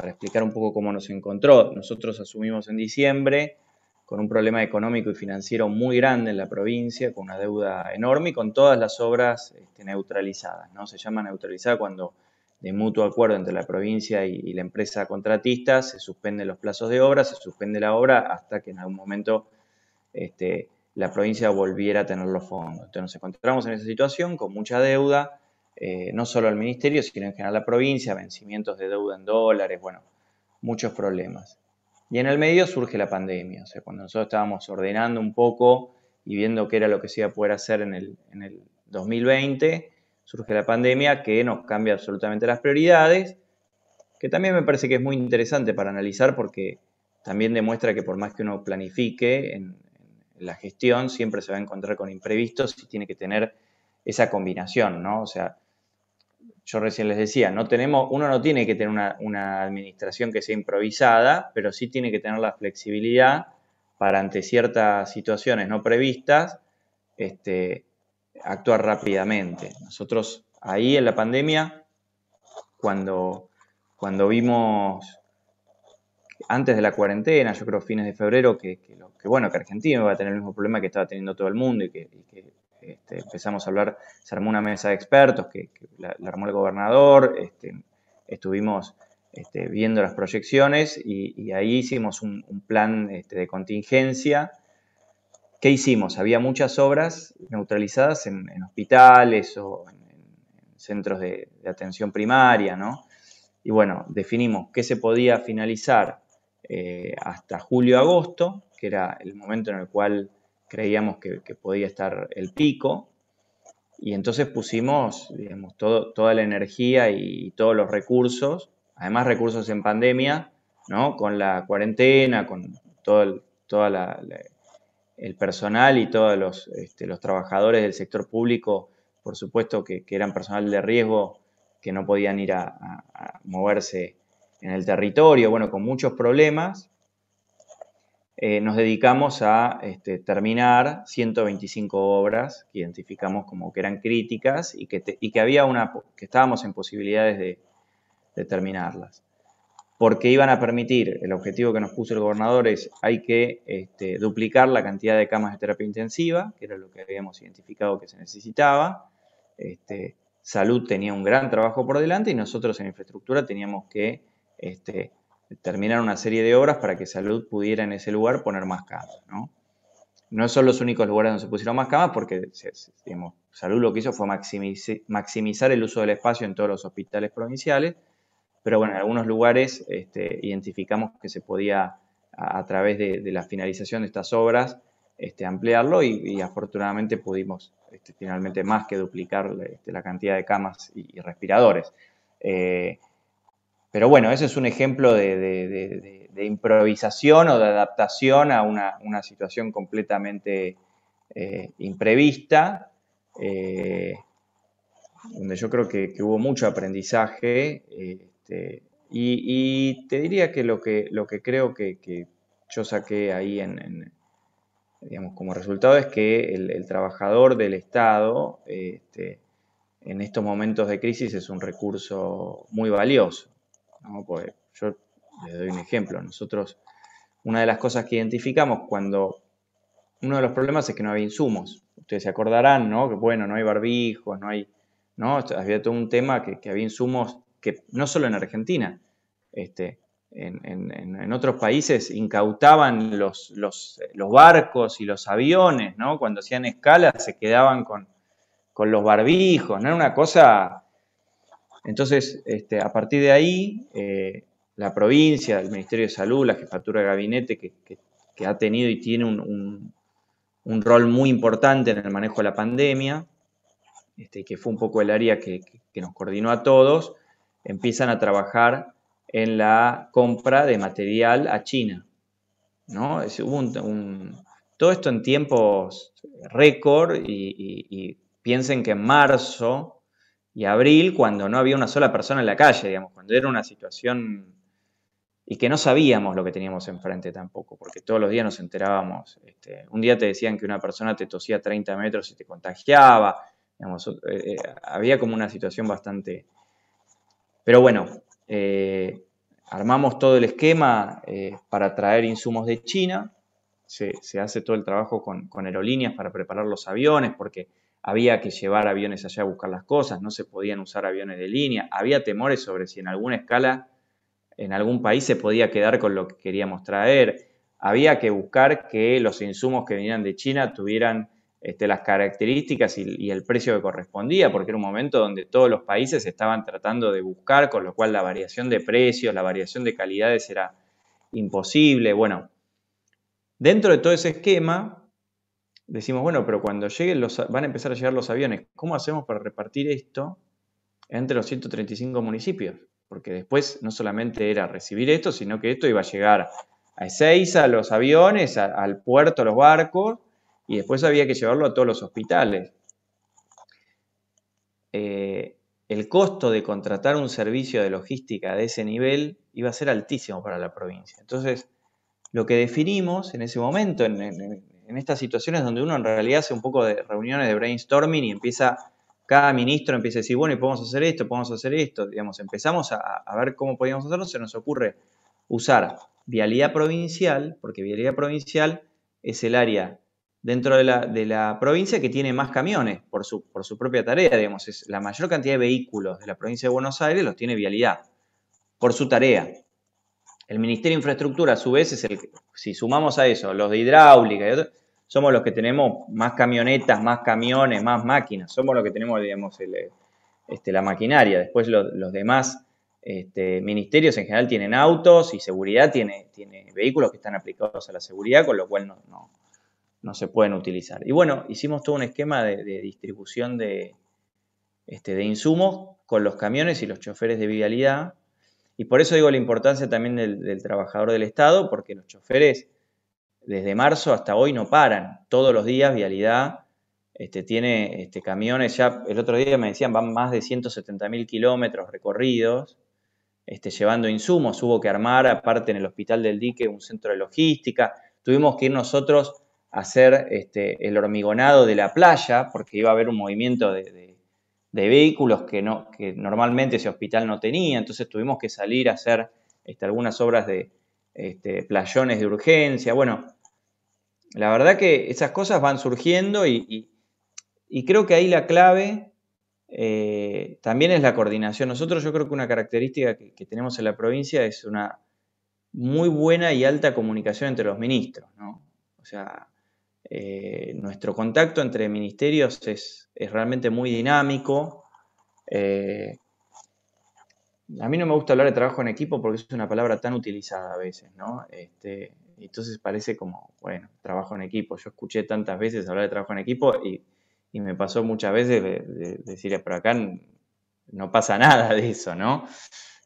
explicar un poco cómo nos encontró, nosotros asumimos en diciembre con un problema económico y financiero muy grande en la provincia, con una deuda enorme y con todas las obras este, neutralizadas. ¿no? Se llama neutralizada cuando de mutuo acuerdo entre la provincia y, la empresa contratista se suspenden los plazos de obra, se suspende la obra hasta que en algún momento este, la provincia volviera a tener los fondos. Entonces nos encontramos en esa situación con mucha deuda, eh, no solo al ministerio, sino en general a la provincia, vencimientos de deuda en dólares, bueno, muchos problemas. Y en el medio surge la pandemia, o sea, cuando nosotros estábamos ordenando un poco y viendo qué era lo que se iba a poder hacer en el, 2020, surge la pandemia que nos cambia absolutamente las prioridades, que también me parece que es muy interesante para analizar porque también demuestra que por más que uno planifique en, en la gestión, siempre se va a encontrar con imprevistos y tiene que tener esa combinación, ¿no? O sea, yo recién les decía, no tenemos, uno no tiene que tener una, administración que sea improvisada, pero sí tiene que tener la flexibilidad para ante ciertas situaciones no previstas, este, actuar rápidamente. Nosotros ahí en la pandemia, cuando, cuando vimos antes de la cuarentena, yo creo fines de febrero, que, bueno, que Argentina iba a tener el mismo problema que estaba teniendo todo el mundo y que este, empezamos a hablar, se armó una mesa de expertos que, la, armó el gobernador, este, estuvimos este, viendo las proyecciones y, ahí hicimos un, plan de contingencia. ¿Qué hicimos? Había muchas obras neutralizadas en, hospitales o en, centros de, atención primaria, ¿no? Y bueno, definimos qué se podía finalizar eh, hasta julio-agosto, que era el momento en el cual creíamos que, podía estar el pico, y entonces pusimos toda la energía y todos los recursos, además recursos en pandemia, ¿no? con la cuarentena, con todo el, toda el personal y todos este, los, trabajadores del sector público, por supuesto que, eran personal de riesgo que no podían ir a moverse en el territorio, bueno, con muchos problemas, eh, nos dedicamos a este, terminar 125 obras que identificamos como que eran críticas y que, que había una, que estábamos en posibilidades de, terminarlas. Porque iban a permitir, el objetivo que nos puso el gobernador es hay que este, duplicar la cantidad de camas de terapia intensiva, que era lo que habíamos identificado que se necesitaba. Este, salud tenía un gran trabajo por delante y nosotros en infraestructura teníamos que terminar una serie de obras para que salud pudiera en ese lugar poner más camas, ¿no? son los únicos lugares donde se pusieron más camas porque, salud lo que hizo fue maximizar el uso del espacio en todos los hospitales provinciales, pero bueno, en algunos lugares este, identificamos que se podía, a, través de, la finalización de estas obras, este, ampliarlo y, afortunadamente pudimos este, finalmente más que duplicar la cantidad de camas y, respiradores. Eh, pero bueno, ese es un ejemplo de, improvisación o de adaptación a una, situación completamente eh, imprevista, eh, donde yo creo que, hubo mucho aprendizaje. Este, y, te diría que lo que, creo que, yo saqué ahí en, como resultado es que el, trabajador del Estado este, en estos momentos de crisis es un recurso muy valioso yo les doy un ejemplo. Nosotros, una de las cosas que identificamos cuando uno de los problemas es que no había insumos. Ustedes se acordarán, ¿no? Que bueno, no hay barbijos, no hay, ¿no? Había todo un tema que, había insumos que no solo en Argentina, este, en, otros países incautaban los, los, barcos y los aviones, ¿no? Cuando hacían escala se quedaban con, con los barbijos, ¿no? Era una cosa entonces, este, a partir de ahí, eh, la provincia, el Ministerio de Salud, la Jefatura de Gabinete, que, ha tenido y tiene un, rol muy importante en el manejo de la pandemia, este, que fue un poco el área que, nos coordinó a todos, empiezan a trabajar en la compra de material a China. ¿no? todo esto en tiempos récord y, piensen que en marzo y abril cuando no había una sola persona en la calle, digamos, cuando era una situación y que no sabíamos lo que teníamos enfrente tampoco, porque todos los días nos enterábamos. Este, un día te decían que una persona te tosía 30 metros y te contagiaba. Eh, eh, había como una situación bastante... Pero bueno, eh, armamos todo el esquema para traer insumos de China. Se, hace todo el trabajo con, con aerolíneas para preparar los aviones, porque había que llevar aviones allá a buscar las cosas, no se podían usar aviones de línea, había temores sobre si en alguna escala, en algún país se podía quedar con lo que queríamos traer, había que buscar que los insumos que venían de China tuvieran este, las características y, y, el precio que correspondía, porque era un momento donde todos los países estaban tratando de buscar, con lo cual la variación de precios, la variación de calidades era imposible. Bueno, dentro de todo ese esquema, decimos, bueno, pero cuando lleguen los, van a empezar a llegar los aviones, ¿cómo hacemos para repartir esto entre los 135 municipios? Porque después no solamente era recibir esto, sino que esto iba a llegar a Ezeiza, a los aviones, al puerto, a los barcos, y después había que llevarlo a todos los hospitales. Eh, el costo de contratar un servicio de logística de ese nivel iba a ser altísimo para la provincia. Entonces, lo que definimos en ese momento, en, en, en estas situaciones donde uno en realidad hace un poco de reuniones de brainstorming y empieza, cada ministro empieza a decir, bueno, y podemos hacer esto, podemos hacer esto, digamos, empezamos a, ver cómo podíamos hacerlo, se nos ocurre usar vialidad provincial, porque vialidad provincial es el área dentro de la, de la provincia que tiene más camiones por su, por su propia tarea, digamos, es la mayor cantidad de vehículos de la provincia de Buenos Aires los tiene vialidad por su tarea. El Ministerio de Infraestructura, a su vez, es el si sumamos a eso, los de hidráulica y otros, somos los que tenemos más camionetas, más camiones, más máquinas, somos los que tenemos, digamos, este, la maquinaria. Después los demás este, ministerios en general tienen autos y seguridad tiene, tiene, vehículos que están aplicados a la seguridad, con lo cual no, se pueden utilizar. Y bueno, hicimos todo un esquema de, distribución de, este, de insumos con los camiones y los choferes de vialidad. Y por eso digo la importancia también del trabajador del Estado, porque los choferes desde marzo hasta hoy no paran. Todos los días Vialidad este, tiene este, camiones, ya el otro día me decían, van más de 170 mil kilómetros recorridos, este, llevando insumos. Hubo que armar, aparte en el Hospital del Dique, un centro de logística. Tuvimos que ir nosotros a hacer el hormigonado de la playa, porque iba a haber un movimiento de, vehículos que, no, que normalmente ese hospital no tenía. Entonces tuvimos que salir a hacer algunas obras de, este, playones de urgencia. Bueno, la verdad que esas cosas van surgiendo y, creo que ahí la clave eh, también es la coordinación. Nosotros yo creo que una característica que, tenemos en la provincia es una muy buena y alta comunicación entre los ministros, O sea, eh, nuestro contacto entre ministerios es, realmente muy dinámico. Eh, a mí no me gusta hablar de trabajo en equipo porque es una palabra tan utilizada a veces, ¿no? Este, entonces parece como, bueno, trabajo en equipo. Yo escuché tantas veces hablar de trabajo en equipo y, me pasó muchas veces de, de, eh, pero acá no pasa nada de eso, ¿no?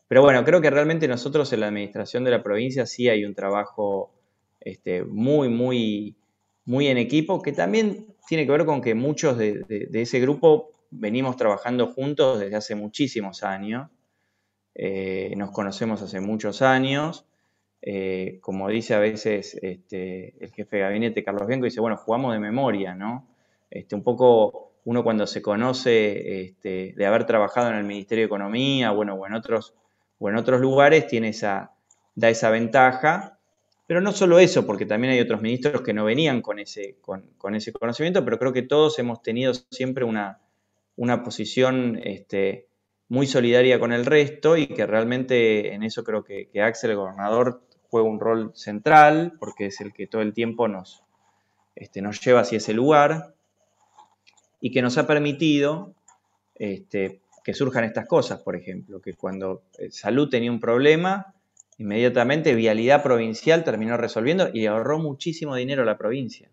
Pero bueno, creo que realmente nosotros en la administración de la provincia sí hay un trabajo este, muy, muy, muy en equipo, que también tiene que ver con que muchos de, ese grupo venimos trabajando juntos desde hace muchísimos años eh, nos conocemos hace muchos años. Eh, como dice a veces este, el jefe de gabinete, Carlos Bianco, dice, bueno, jugamos de memoria, ¿no? Este, un poco uno cuando se conoce este, de haber trabajado en el Ministerio de Economía, bueno, o en otros, otros lugares, tiene esa, da esa ventaja. Pero no solo eso, porque también hay otros ministros que no venían con ese, con, ese conocimiento, pero creo que todos hemos tenido siempre una, una posición este, muy solidaria con el resto y que realmente en eso creo que, Axel, el gobernador, juega un rol central porque es el que todo el tiempo nos, este, nos lleva hacia ese lugar y que nos ha permitido este, que surjan estas cosas, por ejemplo, que cuando eh, salud tenía un problema, inmediatamente Vialidad Provincial terminó resolviendo y le ahorró muchísimo dinero a la provincia,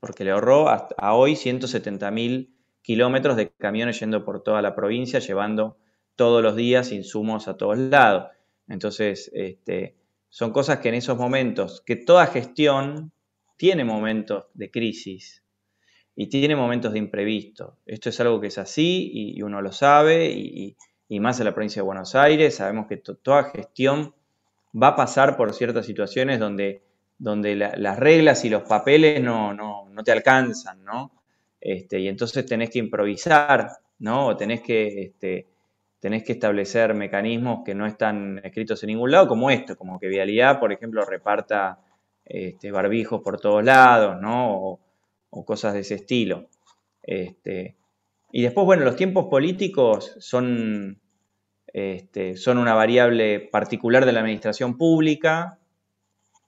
porque le ahorró hasta a hoy 170 mil kilómetros de camiones yendo por toda la provincia, llevando todos los días insumos a todos lados. Entonces, este, son cosas que en esos momentos, que toda gestión tiene momentos de crisis y tiene momentos de imprevisto. Esto es algo que es así y, uno lo sabe y, más en la provincia de Buenos Aires, sabemos que toda gestión va a pasar por ciertas situaciones donde, donde las reglas y los papeles no, no, no te alcanzan, ¿no? Este, y entonces tenés que improvisar, ¿no? tenés que, este, tenés que establecer mecanismos que no están escritos en ningún lado, como esto, como que Vialidad, por ejemplo, reparta este, barbijos por todos lados, ¿no? O, cosas de ese estilo. Este, y después, bueno, los tiempos políticos son, son una variable particular de la administración pública.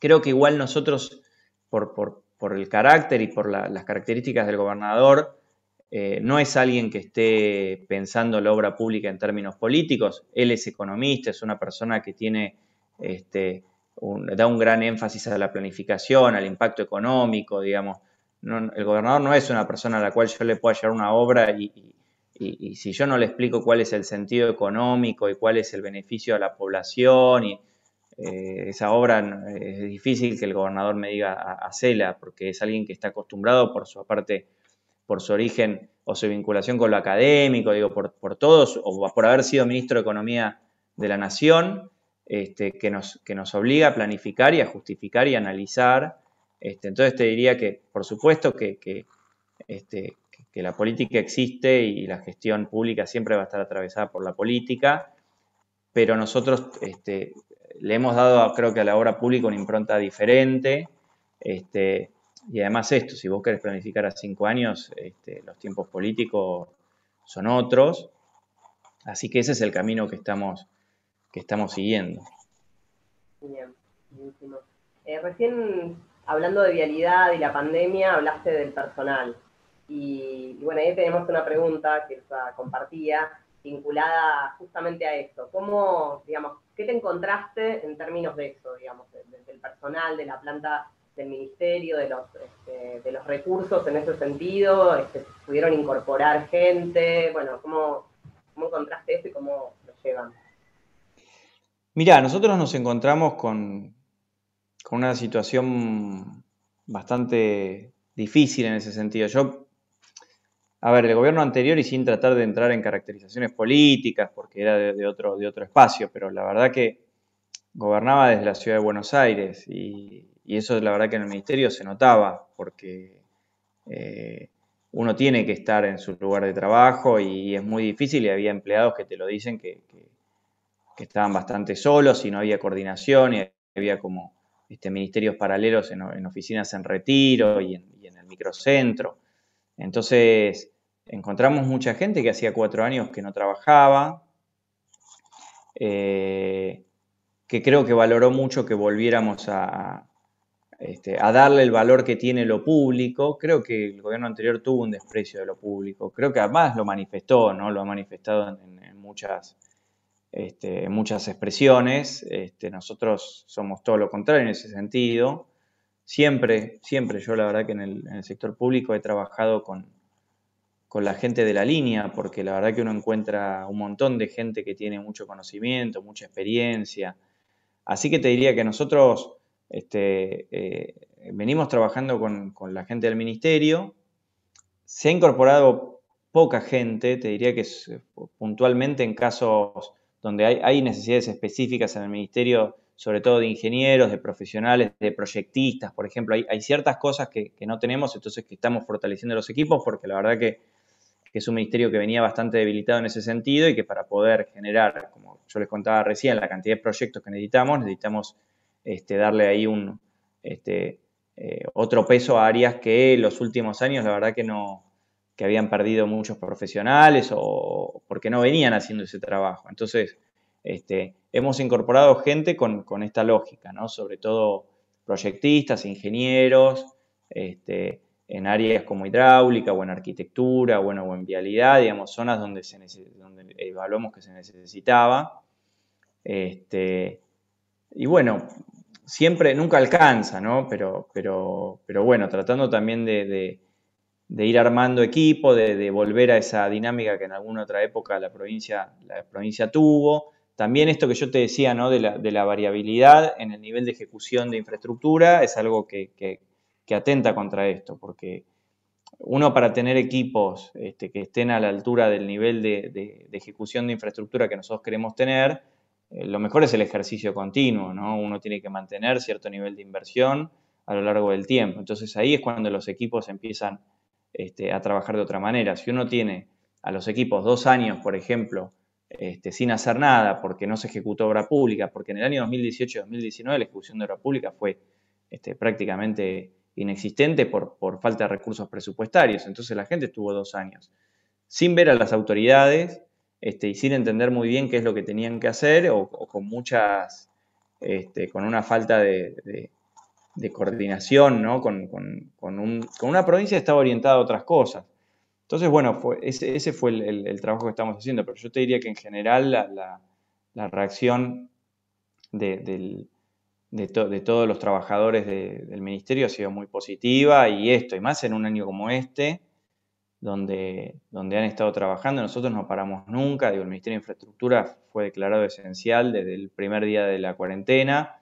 Creo que igual nosotros, por, por, por el carácter y por las características del gobernador, eh, no es alguien que esté pensando la obra pública en términos políticos, él es economista, es una persona que tiene, este, da un gran énfasis a la planificación, al impacto económico, digamos. el gobernador no es una persona a la cual yo le pueda llevar una obra y, si yo no le explico cuál es el sentido económico y cuál es el beneficio a la población eh, esa obra es difícil que el gobernador me diga a Cela porque es alguien que está acostumbrado por su aparte, por su origen o su vinculación con lo académico, digo, por, todos, o por haber sido ministro de Economía de la Nación, este, que, nos, que nos obliga a planificar y a justificar y a analizar. Este, entonces te diría que, por supuesto, este, que, que la política existe y la gestión pública siempre va a estar atravesada por la política, pero nosotros este, le hemos dado, creo que a la obra pública, una impronta diferente. Este, y además esto, si vos querés planificar a cinco años, este, los tiempos políticos son otros. Así que ese es el camino que estamos, que estamos siguiendo. Bien, buenísimo. Eh, recién, hablando de vialidad y la pandemia, hablaste del personal. Y, bueno, ahí tenemos una pregunta que compartía vinculada justamente a esto. ¿Cómo, digamos, qué te encontraste en términos de eso, digamos, desde el personal, de la planta del ministerio, de los, este, de los recursos en ese sentido? Este, ¿Pudieron incorporar gente? Bueno, ¿cómo, cómo encontraste eso y cómo lo llevan? Mirá, nosotros nos encontramos con, con una situación bastante difícil en ese sentido. Yo a ver, el gobierno anterior y sin tratar de entrar en caracterizaciones políticas, porque era de, otro, de otro espacio, pero la verdad que gobernaba desde la ciudad de Buenos Aires y, y eso la verdad que en el ministerio se notaba, porque eh, uno tiene que estar en su lugar de trabajo y, es muy difícil y había empleados que te lo dicen que, estaban bastante solos y no había coordinación y había como este, ministerios paralelos en, oficinas en retiro y en el microcentro. Entonces, encontramos mucha gente que hacía cuatro años que no trabajaba, eh, que creo que valoró mucho que volviéramos este, a, darle el valor que tiene lo público. Creo que el gobierno anterior tuvo un desprecio de lo público. Creo que además lo manifestó, ¿no? Lo ha manifestado en, este, muchas, expresiones. Este, nosotros somos todo lo contrario en ese sentido siempre, siempre yo la verdad que en el, sector público he trabajado con, la gente de la línea, porque la verdad que uno encuentra un montón de gente que tiene mucho conocimiento, mucha experiencia. Así que te diría que nosotros este, eh, venimos trabajando con, la gente del ministerio. Se ha incorporado poca gente, te diría que eh, puntualmente en casos donde hay, necesidades específicas en el ministerio sobre todo de ingenieros, de profesionales, de proyectistas, por ejemplo. Hay, ciertas cosas que, no tenemos, entonces que estamos fortaleciendo los equipos porque la verdad que, es un ministerio que venía bastante debilitado en ese sentido y que para poder generar, como yo les contaba recién, la cantidad de proyectos que necesitamos, necesitamos este, darle ahí un... Este, eh, otro peso a áreas que en los últimos años la verdad que no que habían perdido muchos profesionales o porque no venían haciendo ese trabajo. Entonces, este, hemos incorporado gente con, esta lógica, Sobre todo proyectistas, ingenieros, este, en áreas como hidráulica o en arquitectura o en vialidad, digamos, zonas donde, evaluamos que se necesitaba. Este, y bueno, siempre, nunca alcanza, Pero, bueno, tratando también de, ir armando equipo, de, volver a esa dinámica que en alguna otra época la provincia tuvo, también esto que yo te decía, ¿no? De la, variabilidad en el nivel de ejecución de infraestructura es algo que, atenta contra esto, porque uno para tener equipos este, que estén a la altura del nivel de, ejecución de infraestructura que nosotros queremos tener, eh, lo mejor es el ejercicio continuo, ¿no? Uno tiene que mantener cierto nivel de inversión a lo largo del tiempo. Entonces ahí es cuando los equipos empiezan este, a trabajar de otra manera. Si uno tiene a los equipos dos años, por ejemplo, este, sin hacer nada, porque no se ejecutó obra pública, porque en el año 2018-2019 la ejecución de obra pública fue este, prácticamente inexistente por, falta de recursos presupuestarios. Entonces la gente estuvo dos años sin ver a las autoridades este, y sin entender muy bien qué es lo que tenían que hacer o, con muchas, con una falta de, coordinación, ¿no? Con, con una provincia que estaba orientada a otras cosas. Entonces, bueno, fue, ese, fue el, trabajo que estamos haciendo, pero yo te diría que en general la, reacción de, todos los trabajadores del ministerio ha sido muy positiva y esto, y más en un año como este, donde, donde han estado trabajando, nosotros no paramos nunca, digo, el Ministerio de Infraestructura fue declarado esencial desde el primer día de la cuarentena,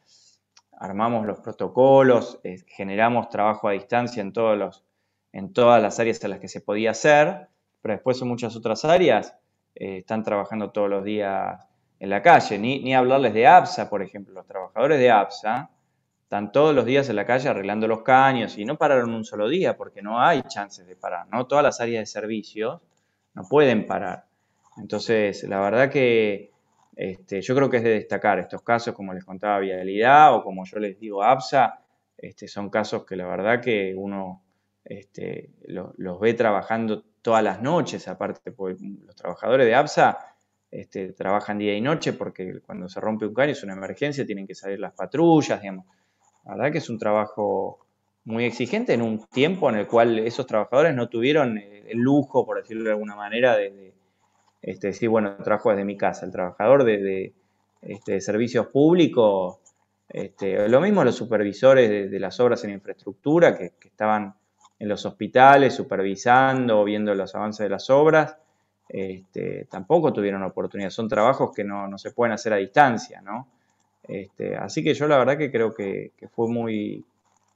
armamos los protocolos, eh, generamos trabajo a distancia en todos los en todas las áreas en las que se podía hacer, pero después en muchas otras áreas eh, están trabajando todos los días en la calle. Ni, hablarles de APSA, por ejemplo, los trabajadores de APSA están todos los días en la calle arreglando los caños y no pararon un solo día porque no hay chances de parar, ¿no? Todas las áreas de servicios no pueden parar. Entonces, la verdad que este, yo creo que es de destacar estos casos, como les contaba Vialidad o como yo les digo APSA, este, son casos que la verdad que uno este, los ve trabajando todas las noches, aparte, los trabajadores de APSA este, trabajan día y noche porque cuando se rompe un caño es una emergencia, tienen que salir las patrullas, digamos. La verdad que es un trabajo muy exigente en un tiempo en el cual esos trabajadores no tuvieron eh, el lujo, por decirlo de alguna manera, de, este, decir, bueno, trabajo desde mi casa. El trabajador de, servicios públicos, lo mismo los supervisores de, las obras en infraestructura que estaban en los hospitales, supervisando, viendo los avances de las obras, este, tampoco tuvieron oportunidad. Son trabajos que no, se pueden hacer a distancia, ¿no? Este, así que yo la verdad que creo que, fue, muy,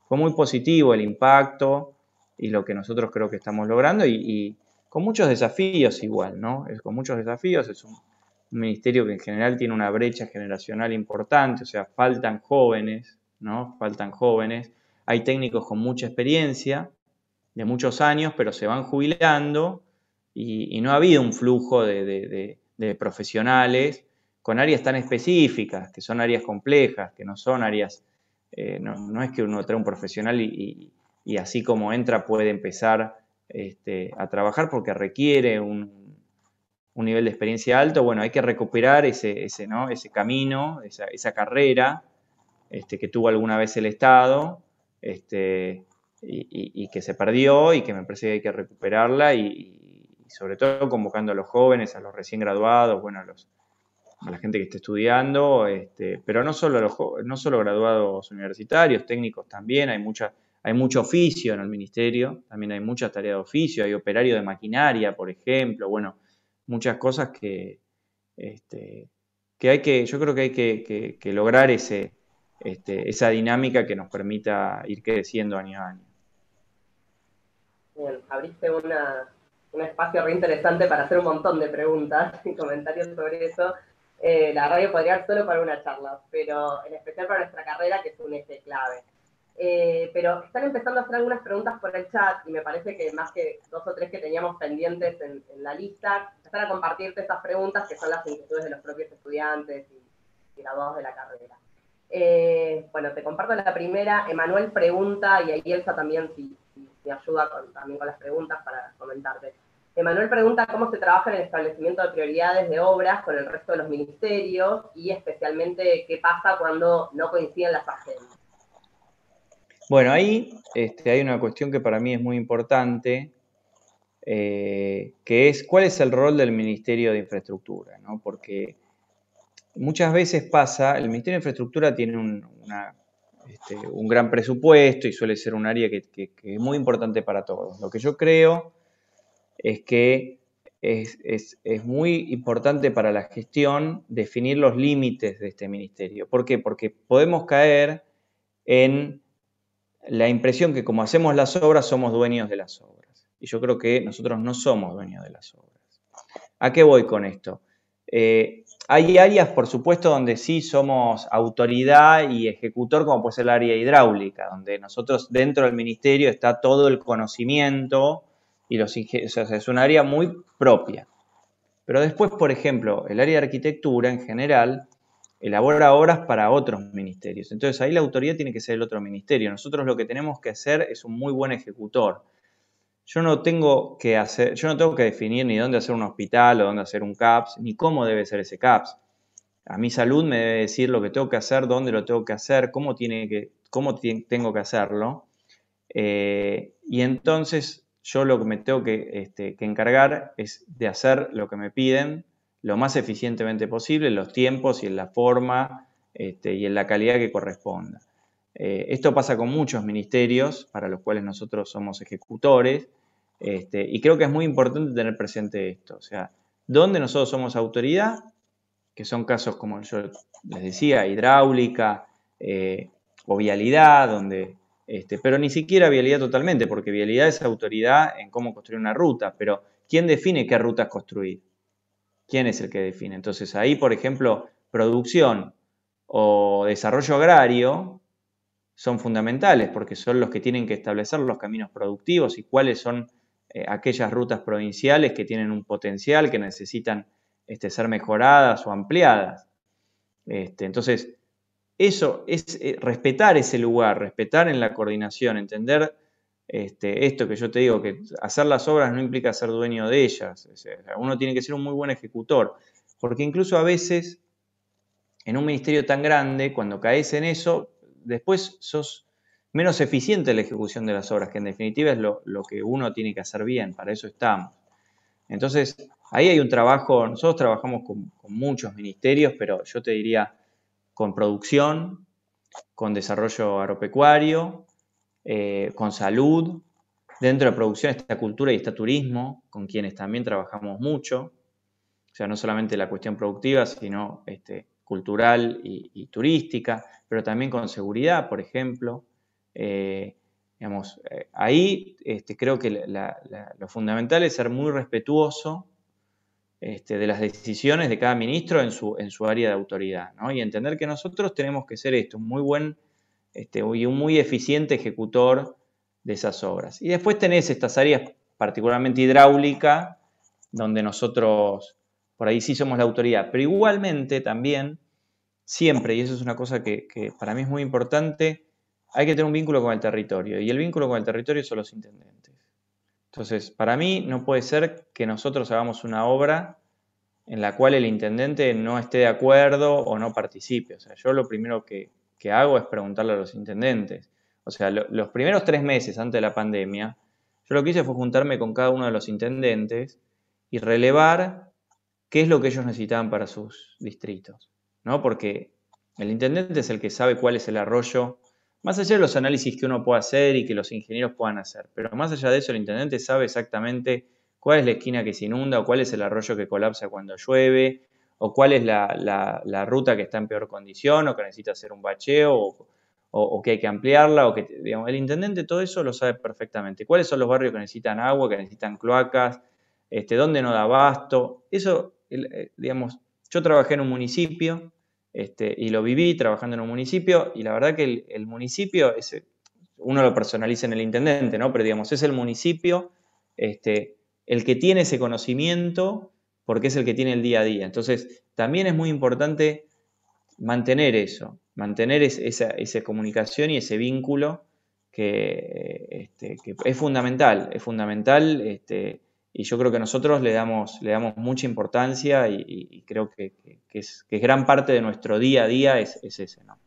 fue muy positivo el impacto y lo que nosotros creo que estamos logrando y, con muchos desafíos igual, ¿no? Es, con muchos desafíos, es un, ministerio que en general tiene una brecha generacional importante, o sea, faltan jóvenes, ¿no? Faltan jóvenes, hay técnicos con mucha experiencia, de muchos años, pero se van jubilando y, no ha habido un flujo de, profesionales con áreas tan específicas, que son áreas complejas, que no son áreas, eh, no, es que uno trae un profesional y, así como entra puede empezar este, a trabajar porque requiere un, nivel de experiencia alto. Bueno, hay que recuperar ese, ese, ¿no? ese camino, esa, esa carrera este, que tuvo alguna vez el Estado. Este, y, que se perdió y que me parece que hay que recuperarla y, sobre todo convocando a los jóvenes, a los recién graduados, bueno, a, los, la gente que esté estudiando, este, pero no solo, los, no solo graduados universitarios, técnicos también, hay, mucha, hay mucho oficio en el ministerio, también hay mucha tarea de oficio, hay operario de maquinaria, por ejemplo, bueno, muchas cosas que, este, que hay que, yo creo que hay que, lograr ese, este, esa dinámica que nos permita ir creciendo año a año. Bien, abriste un espacio re interesante para hacer un montón de preguntas <laughs> y comentarios sobre eso. Eh, la radio podría ser solo para una charla, pero en especial para nuestra carrera, que es un eje clave. Eh, pero están empezando a hacer algunas preguntas por el chat y me parece que más que dos o tres que teníamos pendientes en, la lista, empezar a compartirte estas preguntas que son las inquietudes de los propios estudiantes y, graduados de la carrera. Eh, bueno, te comparto la primera. Emanuel pregunta y ahí Elsa también sí me ayuda también con las preguntas para comentarte. Emanuel pregunta cómo se trabaja en el establecimiento de prioridades de obras con el resto de los ministerios y especialmente qué pasa cuando no coinciden las agendas. Bueno, ahí este, hay una cuestión que para mí es muy importante, eh, que es cuál es el rol del Ministerio de Infraestructura, ¿no? porque muchas veces pasa, el Ministerio de Infraestructura tiene una este, un gran presupuesto y suele ser un área que, es muy importante para todos. Lo que yo creo es que es, muy importante para la gestión definir los límites de este ministerio. ¿Por qué? Porque podemos caer en la impresión que como hacemos las obras somos dueños de las obras. Y yo creo que nosotros no somos dueños de las obras. ¿A qué voy con esto? Eh, hay áreas, por supuesto, donde sí somos autoridad y ejecutor, como puede ser el área hidráulica, donde nosotros dentro del ministerio está todo el conocimiento y los o sea, es un área muy propia. Pero después, por ejemplo, el área de arquitectura en general elabora obras para otros ministerios. Entonces ahí la autoridad tiene que ser el otro ministerio. Nosotros lo que tenemos que hacer es un muy buen ejecutor. Yo no tengo que yo no tengo que definir ni dónde hacer un hospital o dónde hacer un CAPS, ni cómo debe ser ese CAPS. A mi salud me debe decir lo que tengo que hacer, dónde lo tengo que hacer, cómo, tiene que, cómo tengo que hacerlo. Eh, y entonces yo lo que me tengo este, que, encargar es de hacer lo que me piden lo más eficientemente posible, en los tiempos y en la forma este, y en la calidad que corresponda. Eh, esto pasa con muchos ministerios para los cuales nosotros somos ejecutores este, y creo que es muy importante tener presente esto. O sea, donde nosotros somos autoridad, que son casos como yo les decía, hidráulica eh, o vialidad, donde, este, pero ni siquiera vialidad totalmente, porque vialidad es autoridad en cómo construir una ruta, pero ¿quién define qué rutas construir? ¿Quién es el que define? Entonces ahí, por ejemplo, producción o desarrollo agrario son fundamentales porque son los que tienen que establecer los caminos productivos y cuáles son eh, aquellas rutas provinciales que tienen un potencial, que necesitan este, ser mejoradas o ampliadas. Este, entonces, eso es eh, respetar ese lugar, respetar en la coordinación, entender este, esto que yo te digo, que hacer las obras no implica ser dueño de ellas. Eh, uno tiene que ser un muy buen ejecutor, porque incluso a veces en un ministerio tan grande, cuando caes en eso, después sos menos eficiente la ejecución de las obras, que en definitiva es lo, que uno tiene que hacer bien, para eso estamos. Entonces, ahí hay un trabajo, nosotros trabajamos con, muchos ministerios, pero yo te diría con producción, con desarrollo agropecuario, eh, con salud. Dentro de producción está cultura y está turismo, con quienes también trabajamos mucho. O sea, no solamente la cuestión productiva, sino este, cultural y, turística, pero también con seguridad, por ejemplo. Eh, eh, ahí este, creo que lo fundamental es ser muy respetuoso este, de las decisiones de cada ministro en su, en su área de autoridad, Y entender que nosotros tenemos que ser esto, muy buen este, y un muy eficiente ejecutor de esas obras. Y después tenés estas áreas, particularmente hidráulica, donde nosotros por ahí sí somos la autoridad, pero igualmente también, siempre, y eso es una cosa que para mí es muy importante, hay que tener un vínculo con el territorio y el vínculo con el territorio son los intendentes. Entonces, para mí no puede ser que nosotros hagamos una obra en la cual el intendente no esté de acuerdo o no participe. O sea, yo lo primero que, hago es preguntarle a los intendentes. O sea, los primeros tres meses antes de la pandemia, yo lo que hice fue juntarme con cada uno de los intendentes y relevar qué es lo que ellos necesitaban para sus distritos. ¿no? Porque el intendente es el que sabe cuál es el arroyo más allá de los análisis que uno puede hacer y que los ingenieros puedan hacer, pero más allá de eso, el intendente sabe exactamente cuál es la esquina que se inunda o cuál es el arroyo que colapsa cuando llueve o cuál es la, ruta que está en peor condición o que necesita hacer un bacheo o, que hay que ampliarla, o que, el intendente todo eso lo sabe perfectamente. ¿Cuáles son los barrios que necesitan agua, que necesitan cloacas, este, dónde no da abasto? Eso, eh, digamos, yo trabajé en un municipio este, y lo viví trabajando en un municipio y la verdad que el, municipio, es, eh, uno lo personaliza en el intendente, ¿no? Pero digamos, es el municipio este, el que tiene ese conocimiento porque es el que tiene el día a día. Entonces, también es muy importante mantener eso, mantener esa, comunicación y ese vínculo que, este, es fundamental, es fundamental este, y yo creo que nosotros le damos, le damos mucha importancia y, creo que, es, gran parte de nuestro día a día es, ese, ¿no?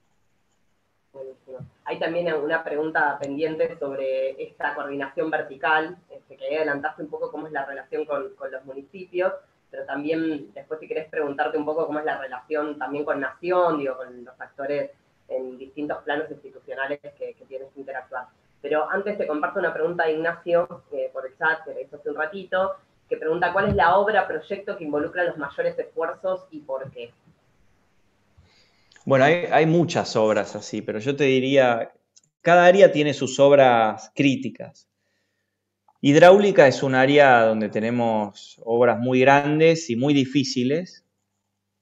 Hay también una pregunta pendiente sobre esta coordinación vertical, este, que que adelantaste un poco cómo es la relación con, los municipios, pero también después si querés preguntarte un poco cómo es la relación también con Nación, digo, con los actores en distintos planos institucionales que, que tienes que interactuar. Pero antes te comparto una pregunta de Ignacio eh, por el chat que le hizo hace un ratito, que pregunta cuál es la obra, proyecto que involucra los mayores esfuerzos y por qué. Bueno, hay, muchas obras así, pero yo te diría, cada área tiene sus obras críticas. Hidráulica es un área donde tenemos obras muy grandes y muy difíciles,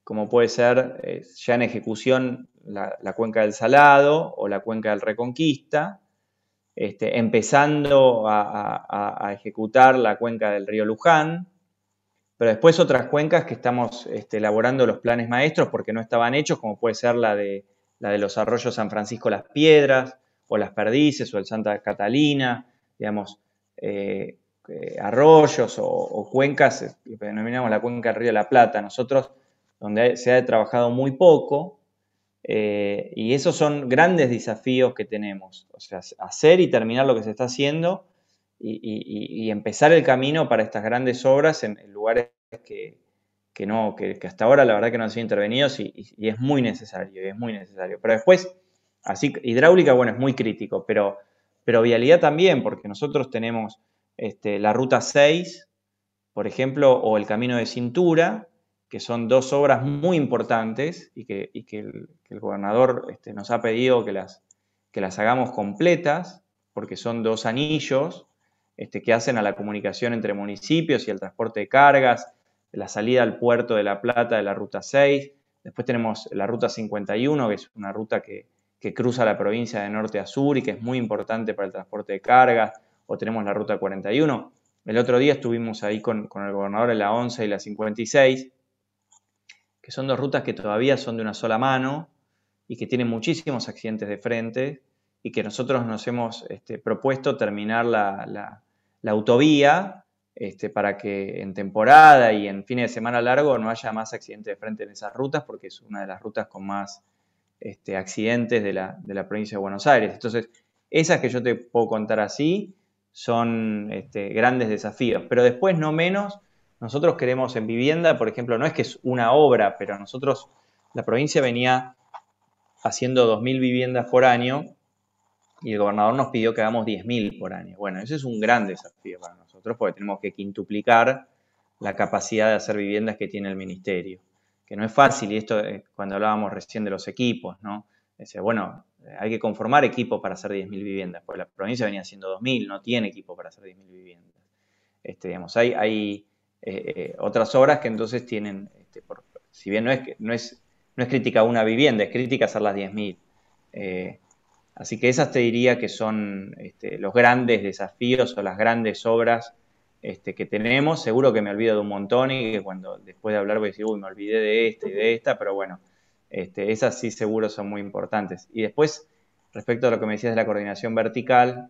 como puede ser eh, ya en ejecución la, cuenca del Salado o la cuenca del Reconquista, este, empezando a, ejecutar la cuenca del río Luján, pero después otras cuencas que estamos este, elaborando los planes maestros porque no estaban hechos, como puede ser la de, la de los arroyos San Francisco Las Piedras, o Las Perdices, o el Santa Catalina, digamos, eh, eh, arroyos o, o cuencas, denominamos la cuenca del río la Plata. Nosotros, donde se ha trabajado muy poco, eh, y esos son grandes desafíos que tenemos, o sea, hacer y terminar lo que se está haciendo y, empezar el camino para estas grandes obras en, lugares que, que no, que, hasta ahora la verdad que no han sido intervenidos y, es muy necesario, es muy necesario. Pero después, así, hidráulica, bueno, es muy crítico, pero, pero vialidad también, porque nosotros tenemos este, la ruta 6, por ejemplo, o el camino de cintura, que son dos obras muy importantes y que, el, gobernador este, nos ha pedido que las, hagamos completas, porque son dos anillos este, que hacen a la comunicación entre municipios y el transporte de cargas, la salida al puerto de La Plata de la Ruta 6, después tenemos la Ruta 51, que es una ruta que, cruza la provincia de norte a sur y que es muy importante para el transporte de cargas, o tenemos la Ruta 41. El otro día estuvimos ahí con, con el gobernador en la 11 y la 56, son dos rutas que todavía son de una sola mano y que tienen muchísimos accidentes de frente y que nosotros nos hemos este, propuesto terminar la, autovía este, para que en temporada y en fines de semana largo no haya más accidentes de frente en esas rutas porque es una de las rutas con más este, accidentes de la, de la, provincia de Buenos Aires. Entonces, esas que yo te puedo contar así son este, grandes desafíos, pero después no menos nosotros queremos en vivienda, por ejemplo, no es que es una obra, pero nosotros, la provincia venía haciendo 2.000 viviendas por año y el gobernador nos pidió que hagamos 10.000 por año. Bueno, ese es un gran desafío para nosotros porque tenemos que quintuplicar la capacidad de hacer viviendas que tiene el ministerio, que no es fácil, y esto eh, cuando hablábamos recién de los equipos, ¿no? Dice, bueno, hay que conformar equipos para hacer 10.000 viviendas, porque la provincia venía haciendo 2.000, no tiene equipo para hacer 10.000 viviendas. Este, digamos, hay eh, otras obras que entonces tienen, este, si bien no es, no, es, no es crítica una vivienda, es crítica a hacer las 10.000. Eh, así que esas te diría que son este, los grandes desafíos o las grandes obras este, que tenemos. Seguro que me olvido de un montón y cuando después de hablar voy a decir, uy, me olvidé de esta y de esta, pero bueno, esas sí seguro son muy importantes. Y después, respecto a lo que me decías de la coordinación vertical,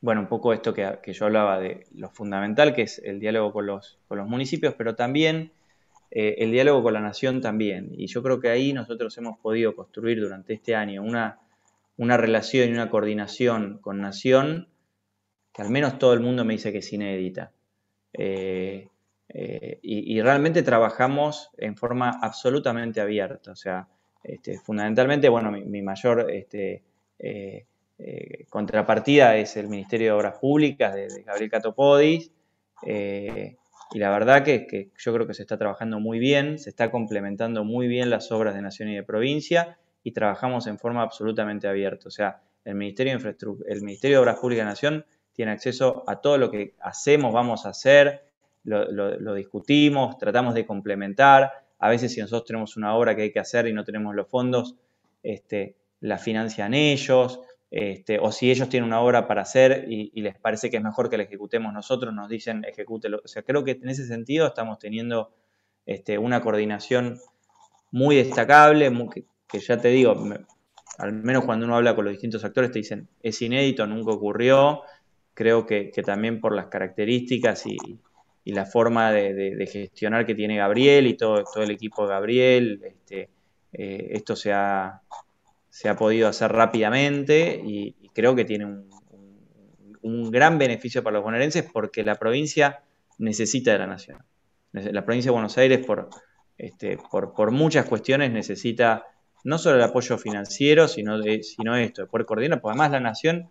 bueno, un poco esto que, yo hablaba de lo fundamental, que es el diálogo con los, los municipios, pero también eh, el diálogo con la nación también. Y yo creo que ahí nosotros hemos podido construir durante este año una, una relación y una coordinación con nación que al menos todo el mundo me dice que es inédita. Eh, eh, y, realmente trabajamos en forma absolutamente abierta. O sea, este, fundamentalmente, bueno, mi, mayor... Este, eh, contrapartida es el Ministerio de Obras Públicas de, Gabriel Catopodis. Eh, y la verdad que, que, yo creo que se está trabajando muy bien, se está complementando muy bien las obras de Nación y de provincia y trabajamos en forma absolutamente abierta. O sea, el Ministerio de, el Ministerio de Obras Públicas de Nación tiene acceso a todo lo que hacemos, vamos a hacer, lo, discutimos, tratamos de complementar. A veces si nosotros tenemos una obra que hay que hacer y no tenemos los fondos, este, la financian ellos. Este, o si ellos tienen una obra para hacer y, les parece que es mejor que la ejecutemos nosotros, nos dicen ejecútelo. O sea, creo que en ese sentido estamos teniendo este, una coordinación muy destacable, que, ya te digo, al menos cuando uno habla con los distintos actores te dicen, es inédito, nunca ocurrió, creo que, también por las características y, la forma de, gestionar que tiene Gabriel y todo, todo el equipo de Gabriel, este, eh, esto se ha, se ha podido hacer rápidamente y, creo que tiene un, gran beneficio para los bonaerenses porque la provincia necesita de la nación. La provincia de Buenos Aires, este, por, por, muchas cuestiones, necesita no solo el apoyo financiero, sino, de, sino esto, de poder coordinar, porque además la nación,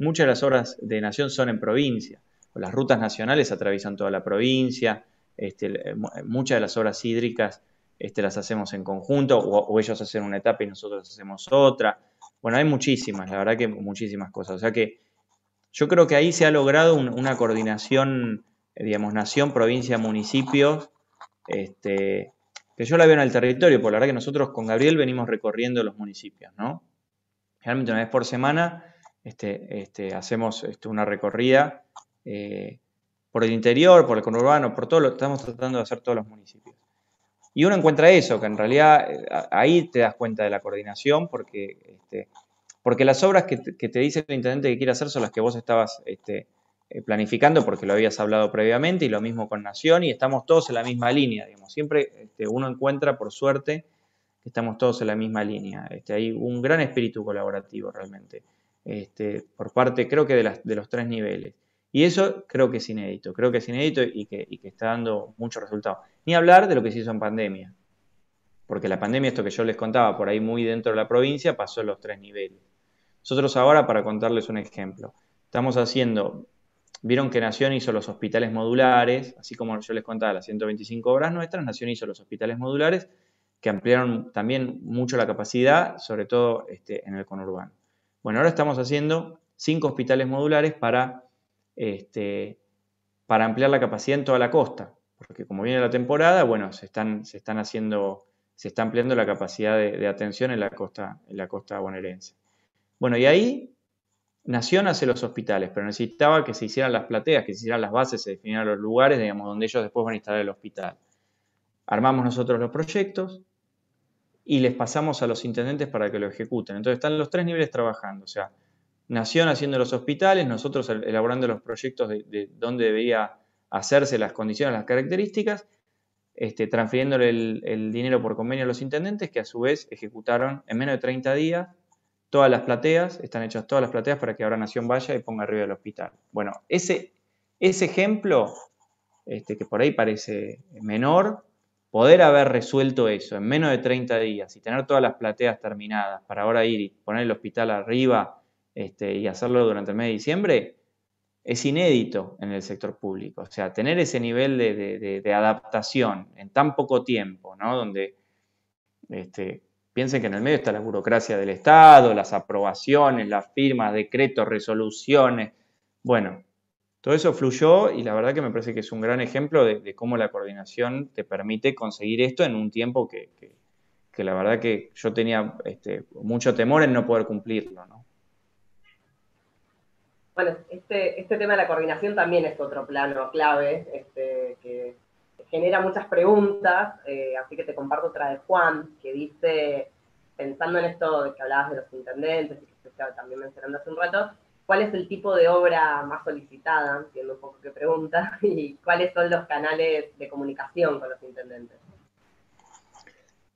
muchas de las obras de nación son en provincia, las rutas nacionales atraviesan toda la provincia, este, eh, eh, muchas de las obras hídricas este, las hacemos en conjunto o, ellos hacen una etapa y nosotros hacemos otra. Bueno, hay muchísimas, la verdad que muchísimas cosas. O sea que yo creo que ahí se ha logrado una coordinación, eh, digamos, nación, provincia, municipios, este, que yo la veo en el territorio, porque la verdad que nosotros con Gabriel venimos recorriendo los municipios, ¿no? Generalmente una vez por semana este, este hacemos este, una recorrida eh, por el interior, por el conurbano, por todo lo estamos tratando de hacer todos los municipios. Y uno encuentra eso, que en realidad eh, ahí te das cuenta de la coordinación, porque, este, porque las obras que te, dice el intendente que quiere hacer son las que vos estabas este, eh, planificando, porque lo habías hablado previamente, y lo mismo con Nación, y estamos todos en la misma línea, digamos. Siempre este, uno encuentra, por suerte, que estamos todos en la misma línea. hay un gran espíritu colaborativo realmente, por parte, creo que de, las, de los tres niveles. Y eso creo que es inédito, creo que es inédito y que, está dando muchos resultados. Ni hablar de lo que se hizo en pandemia, porque la pandemia, esto que yo les contaba por ahí muy dentro de la provincia, pasó los tres niveles. Nosotros ahora, para contarles un ejemplo, estamos haciendo, vieron que Nación hizo los hospitales modulares, así como yo les contaba las 125 obras nuestras, Nación hizo los hospitales modulares que ampliaron también mucho la capacidad, sobre todo este, en el conurbano. Bueno, ahora estamos haciendo cinco hospitales modulares para este, para ampliar la capacidad en toda la costa, porque como viene la temporada, bueno, se están, haciendo, se está ampliando la capacidad de, atención en la costa, en la costa bonaerense. Bueno, y ahí Nación hace los hospitales, pero necesitaba que se hicieran las plateas, que se hicieran las bases, se definieran los lugares, digamos, donde ellos después van a instalar el hospital. Armamos nosotros los proyectos y les pasamos a los intendentes para que lo ejecuten. Entonces están los tres niveles trabajando, o sea, Nación haciendo los hospitales, nosotros elaborando los proyectos de, dónde debía hacerse las condiciones, las características, este, transfiriéndole el, dinero por convenio a los intendentes, que a su vez ejecutaron en menos de 30 días todas las plateas, están hechas todas las plateas para que ahora Nación vaya y ponga arriba el hospital. Bueno, ese, ese ejemplo, este, que por ahí parece menor, poder haber resuelto eso en menos de 30 días y tener todas las plateas terminadas para ahora ir y poner el hospital arriba este, y hacerlo durante el mes de diciembre es inédito en el sector público. O sea, tener ese nivel de, adaptación en tan poco tiempo, ¿no? Donde este, piensen que en el medio está la burocracia del Estado, las aprobaciones, las firmas, decretos, resoluciones. Bueno, todo eso fluyó y la verdad que me parece que es un gran ejemplo de, cómo la coordinación te permite conseguir esto en un tiempo que, la verdad que yo tenía este, mucho temor en no poder cumplirlo, ¿no? bueno, este, este, tema de la coordinación también es otro plano clave, este, que genera muchas preguntas, eh, así que te comparto otra de Juan, que dice, pensando en esto que hablabas de los intendentes y que estaba también mencionando hace un rato, ¿cuál es el tipo de obra más solicitada? siendo un poco qué pregunta, <laughs> y cuáles son los canales de comunicación con los intendentes.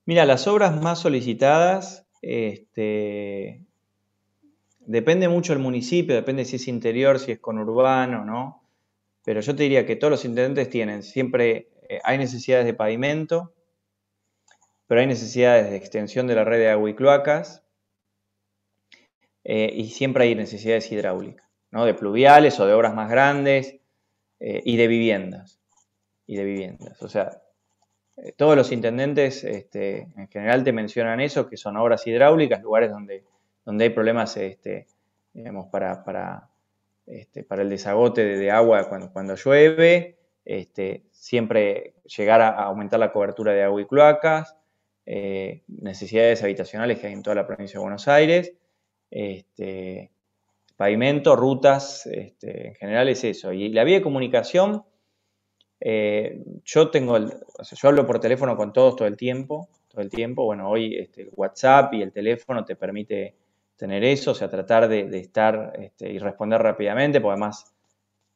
Mira, las obras más solicitadas este, depende mucho el municipio, depende si es interior, si es conurbano, ¿no? Pero yo te diría que todos los intendentes tienen, siempre eh, hay necesidades de pavimento, pero hay necesidades de extensión de la red de agua y cloacas, eh, y siempre hay necesidades hidráulicas, ¿no? De pluviales o de obras más grandes eh, y de viviendas. Y de viviendas. O sea, todos los intendentes este, en general te mencionan eso, que son obras hidráulicas, lugares donde donde hay problemas este, digamos, para, para, este, el desagote de, agua cuando, cuando llueve, este, siempre llegar a, aumentar la cobertura de agua y cloacas, eh, necesidades habitacionales que hay en toda la provincia de Buenos Aires, este, pavimento, rutas, este, en general es eso. Y la vía de comunicación, eh, yo tengo, yo hablo por teléfono con todos todo el tiempo, todo el tiempo, bueno, hoy este, el WhatsApp y el teléfono te permite tener eso, o sea, tratar de, estar este, y responder rápidamente, porque además,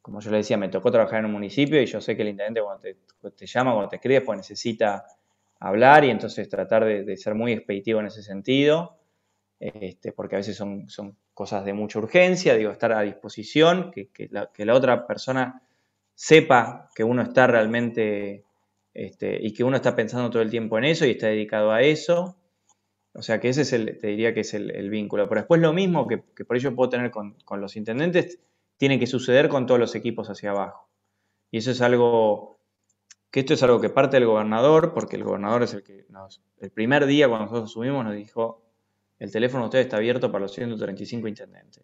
como yo le decía, me tocó trabajar en un municipio y yo sé que el intendente cuando te, llama, cuando te escribe, pues necesita hablar y entonces tratar de, ser muy expeditivo en ese sentido, este, porque a veces son, cosas de mucha urgencia, digo, estar a disposición, que, la, otra persona sepa que uno está realmente este, y que uno está pensando todo el tiempo en eso y está dedicado a eso. O sea que ese es el, te diría que es el, vínculo. Pero después lo mismo que, que por ello puedo tener con, con, los intendentes, tiene que suceder con todos los equipos hacia abajo. Y eso es algo, que esto es algo que parte del gobernador, porque el gobernador es el que nos, el primer día cuando nosotros subimos, nos dijo, el teléfono de ustedes está abierto para los 135 intendentes.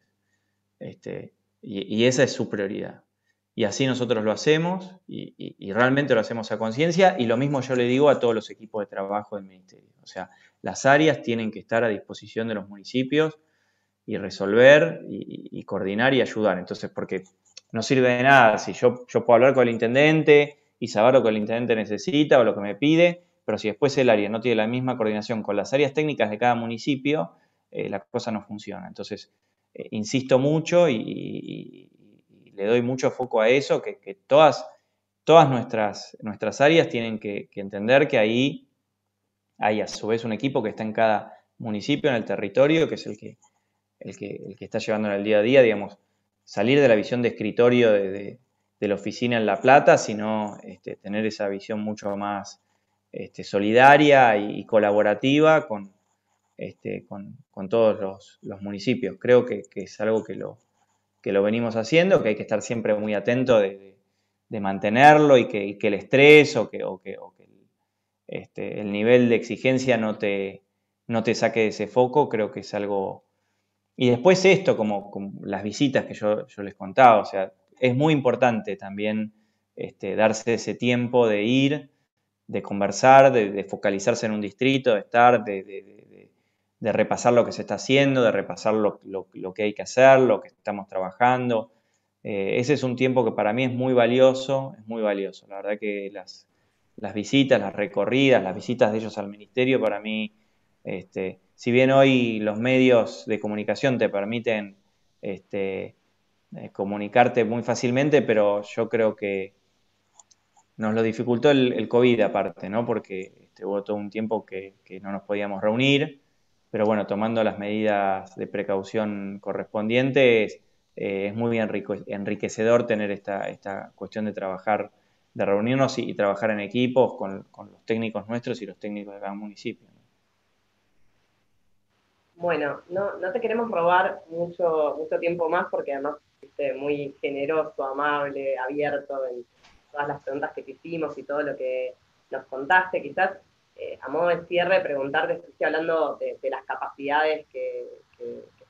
Este, y, y esa es su prioridad y así nosotros lo hacemos y, realmente lo hacemos a conciencia y lo mismo yo le digo a todos los equipos de trabajo del ministerio. O sea, las áreas tienen que estar a disposición de los municipios y resolver y, coordinar y ayudar. Entonces, porque no sirve de nada si yo, yo, puedo hablar con el intendente y saber lo que el intendente necesita o lo que me pide, pero si después el área no tiene la misma coordinación con las áreas técnicas de cada municipio, eh, la cosa no funciona. Entonces, eh, insisto mucho y, le doy mucho foco a eso, que, todas, todas nuestras, nuestras áreas tienen que, entender que ahí hay a su vez un equipo que está en cada municipio, en el territorio, que es el que, el el que está llevando en el día a día, digamos, salir de la visión de escritorio de, la oficina en La Plata, sino este, tener esa visión mucho más este, solidaria y, colaborativa con, este, con, todos los, municipios. Creo que, que, es algo que lo, que lo venimos haciendo, que hay que estar siempre muy atento de, mantenerlo y que, el estrés o que, este, el nivel de exigencia no te, no te saque de ese foco, creo que es algo... Y después esto, como, las visitas que yo, yo, les contaba, o sea, es muy importante también este, darse ese tiempo de ir, de conversar, de, focalizarse en un distrito, de estar, de, de repasar lo que se está haciendo, de repasar lo, que hay que hacer, lo que estamos trabajando. Eh, ese es un tiempo que para mí es muy valioso, es muy valioso. La verdad que las, visitas, las recorridas, las visitas de ellos al ministerio, para mí, este, si bien hoy los medios de comunicación te permiten este, eh, comunicarte muy fácilmente, pero yo creo que nos lo dificultó el, COVID aparte, ¿no? Porque este, hubo todo un tiempo que, que no nos podíamos reunir pero bueno, tomando las medidas de precaución correspondientes, eh, es muy bien enriquecedor tener esta, esta, cuestión de trabajar, de reunirnos y, trabajar en equipos con, los técnicos nuestros y los técnicos de cada municipio. Bueno, no, te queremos robar mucho, mucho tiempo más porque además fuiste muy generoso, amable, abierto en todas las preguntas que te hicimos y todo lo que nos contaste. Quizás eh, a modo de cierre, preguntarte, estoy hablando de, las capacidades que,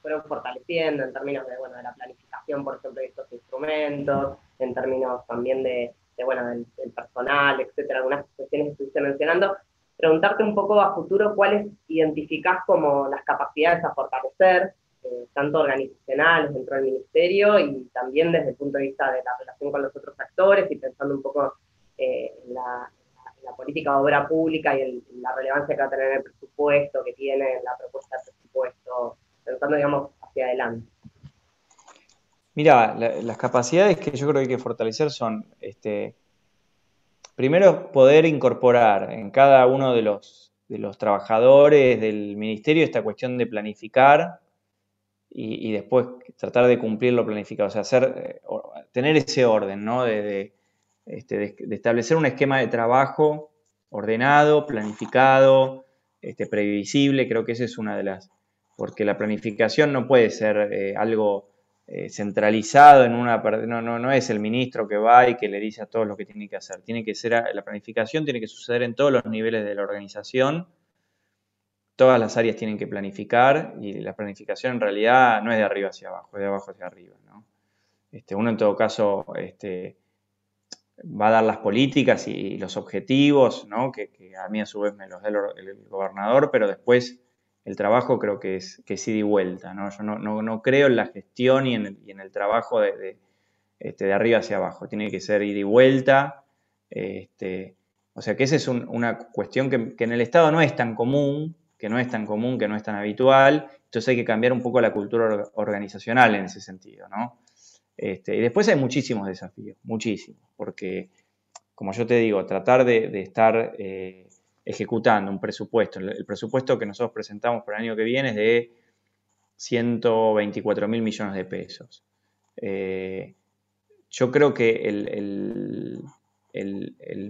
fueron fortaleciendo en términos de, bueno, de la planificación, por ejemplo, de estos instrumentos, en términos también de, bueno, del, personal, etcétera, algunas cuestiones que estuviste mencionando. Preguntarte un poco a futuro cuáles identificás como las capacidades a fortalecer, eh, tanto organizacionales dentro del ministerio y también desde el punto de vista de la relación con los otros actores y pensando un poco eh, en la, la política de obra pública y la relevancia que va a tener el presupuesto, que tiene la propuesta de presupuesto, tratando, digamos, hacia adelante. Mira, las capacidades que yo creo que hay que fortalecer son, este, primero, poder incorporar en cada uno de los, de los trabajadores del ministerio esta cuestión de planificar y, después tratar de cumplir lo planificado, o sea, hacer, eh, tener ese orden, ¿no? de este, de, establecer un esquema de trabajo ordenado, planificado, este, previsible, creo que esa es una de las, porque la planificación no puede ser eh, algo eh, centralizado en una, no, no, no es el ministro que va y que le dice a todos lo que tiene que hacer, tiene que ser, la planificación tiene que suceder en todos los niveles de la organización, todas las áreas tienen que planificar y la planificación en realidad no es de arriba hacia abajo, es de abajo hacia arriba. Este, uno en todo caso este, va a dar las políticas y los objetivos, ¿no? que, a mí a su vez me los da el, gobernador, pero después el trabajo creo que es, que ida y vuelta. ¿no? Yo no, creo en la gestión y en el, trabajo este, de, arriba hacia abajo. Tiene que ser ida y vuelta. Este, o sea que esa es una cuestión que, que en el Estado no es tan común, que no es tan común, que no es tan habitual. Entonces hay que cambiar un poco la cultura organizacional en ese sentido, ¿no? Este, y después hay muchísimos desafíos, muchísimos, porque, como yo te digo, tratar de, estar eh, ejecutando un presupuesto, el, presupuesto que nosotros presentamos para el año que viene es de 124 mil millones de pesos. Eh, yo creo que el,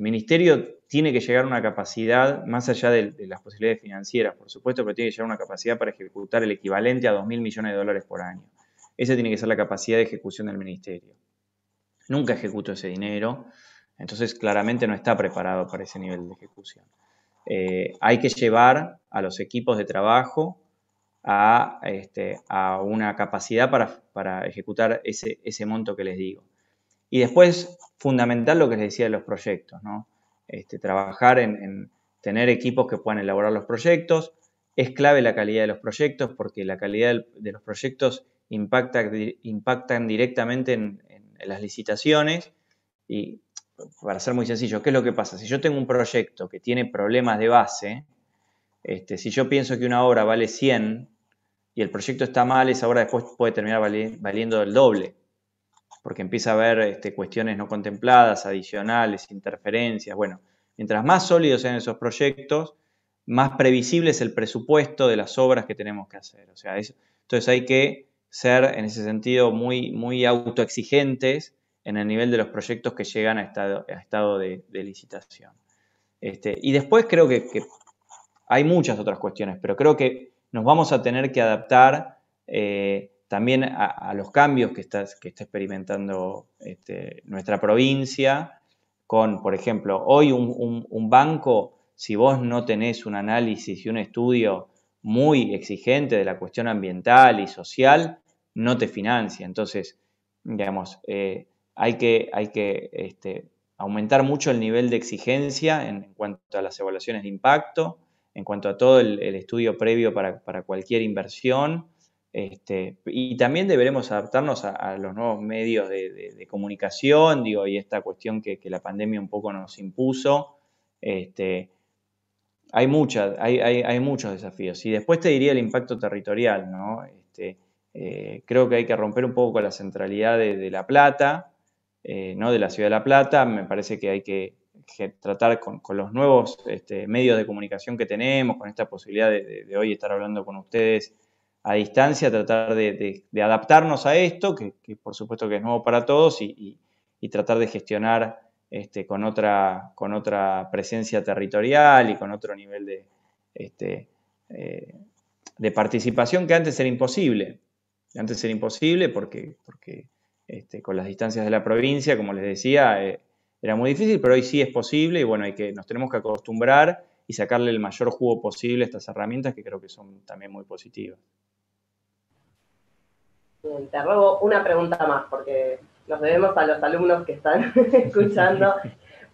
ministerio tiene que llegar a una capacidad, más allá de, las posibilidades financieras, por supuesto, pero tiene que llegar a una capacidad para ejecutar el equivalente a 2 mil millones de dólares por año. Esa tiene que ser la capacidad de ejecución del ministerio. Nunca ejecuto ese dinero, entonces claramente no está preparado para ese nivel de ejecución. Eh, hay que llevar a los equipos de trabajo a, este, una capacidad para, ejecutar ese, monto que les digo. Y después, fundamental lo que les decía de los proyectos, ¿no? Este, trabajar en tener equipos que puedan elaborar los proyectos. Es clave la calidad de los proyectos porque la calidad de los proyectos impactan directamente en, las licitaciones. Y para ser muy sencillo, ¿qué es lo que pasa? Si yo tengo un proyecto que tiene problemas de base, este, si yo pienso que una obra vale 100 y el proyecto está mal, esa obra después puede terminar valiendo el doble, porque empieza a haber este, cuestiones no contempladas, adicionales, interferencias. Bueno, mientras más sólidos sean esos proyectos, más previsible es el presupuesto de las obras que tenemos que hacer. O sea, entonces hay que ser en ese sentido muy, muy autoexigentes en el nivel de los proyectos que llegan a estado, de, licitación. Este, y después creo que, hay muchas otras cuestiones, pero creo que nos vamos a tener que adaptar eh, también a, los cambios que está, que está experimentando este, nuestra provincia, con, por ejemplo, hoy un banco, si vos no tenés un análisis y un estudio muy exigente de la cuestión ambiental y social, no te financia. Entonces, digamos, eh, hay que, hay que este, aumentar mucho el nivel de exigencia en, cuanto a las evaluaciones de impacto, en cuanto a todo el, estudio previo para, cualquier inversión. Este, y también deberemos adaptarnos a, los nuevos medios de, comunicación, digo, y esta cuestión que, la pandemia un poco nos impuso. Este, hay, muchas, hay, muchos desafíos. Y después te diría el impacto territorial, ¿no? Este, eh, creo que hay que romper un poco la centralidad de, La Plata, eh, ¿no? de la ciudad de La Plata. Me parece que hay que, tratar con, los nuevos este, medios de comunicación que tenemos, con esta posibilidad de, hoy estar hablando con ustedes a distancia, tratar de, adaptarnos a esto, que, por supuesto que es nuevo para todos, y tratar de gestionar este, con, otra, con otra presencia territorial y con otro nivel de, este, eh, de participación que antes era imposible. Antes era imposible porque, porque este, con las distancias de la provincia, como les decía, eh, era muy difícil, pero hoy sí es posible y bueno, hay que, nos tenemos que acostumbrar y sacarle el mayor jugo posible a estas herramientas que creo que son también muy positivas. te una pregunta más porque nos debemos a los alumnos que están <laughs> escuchando,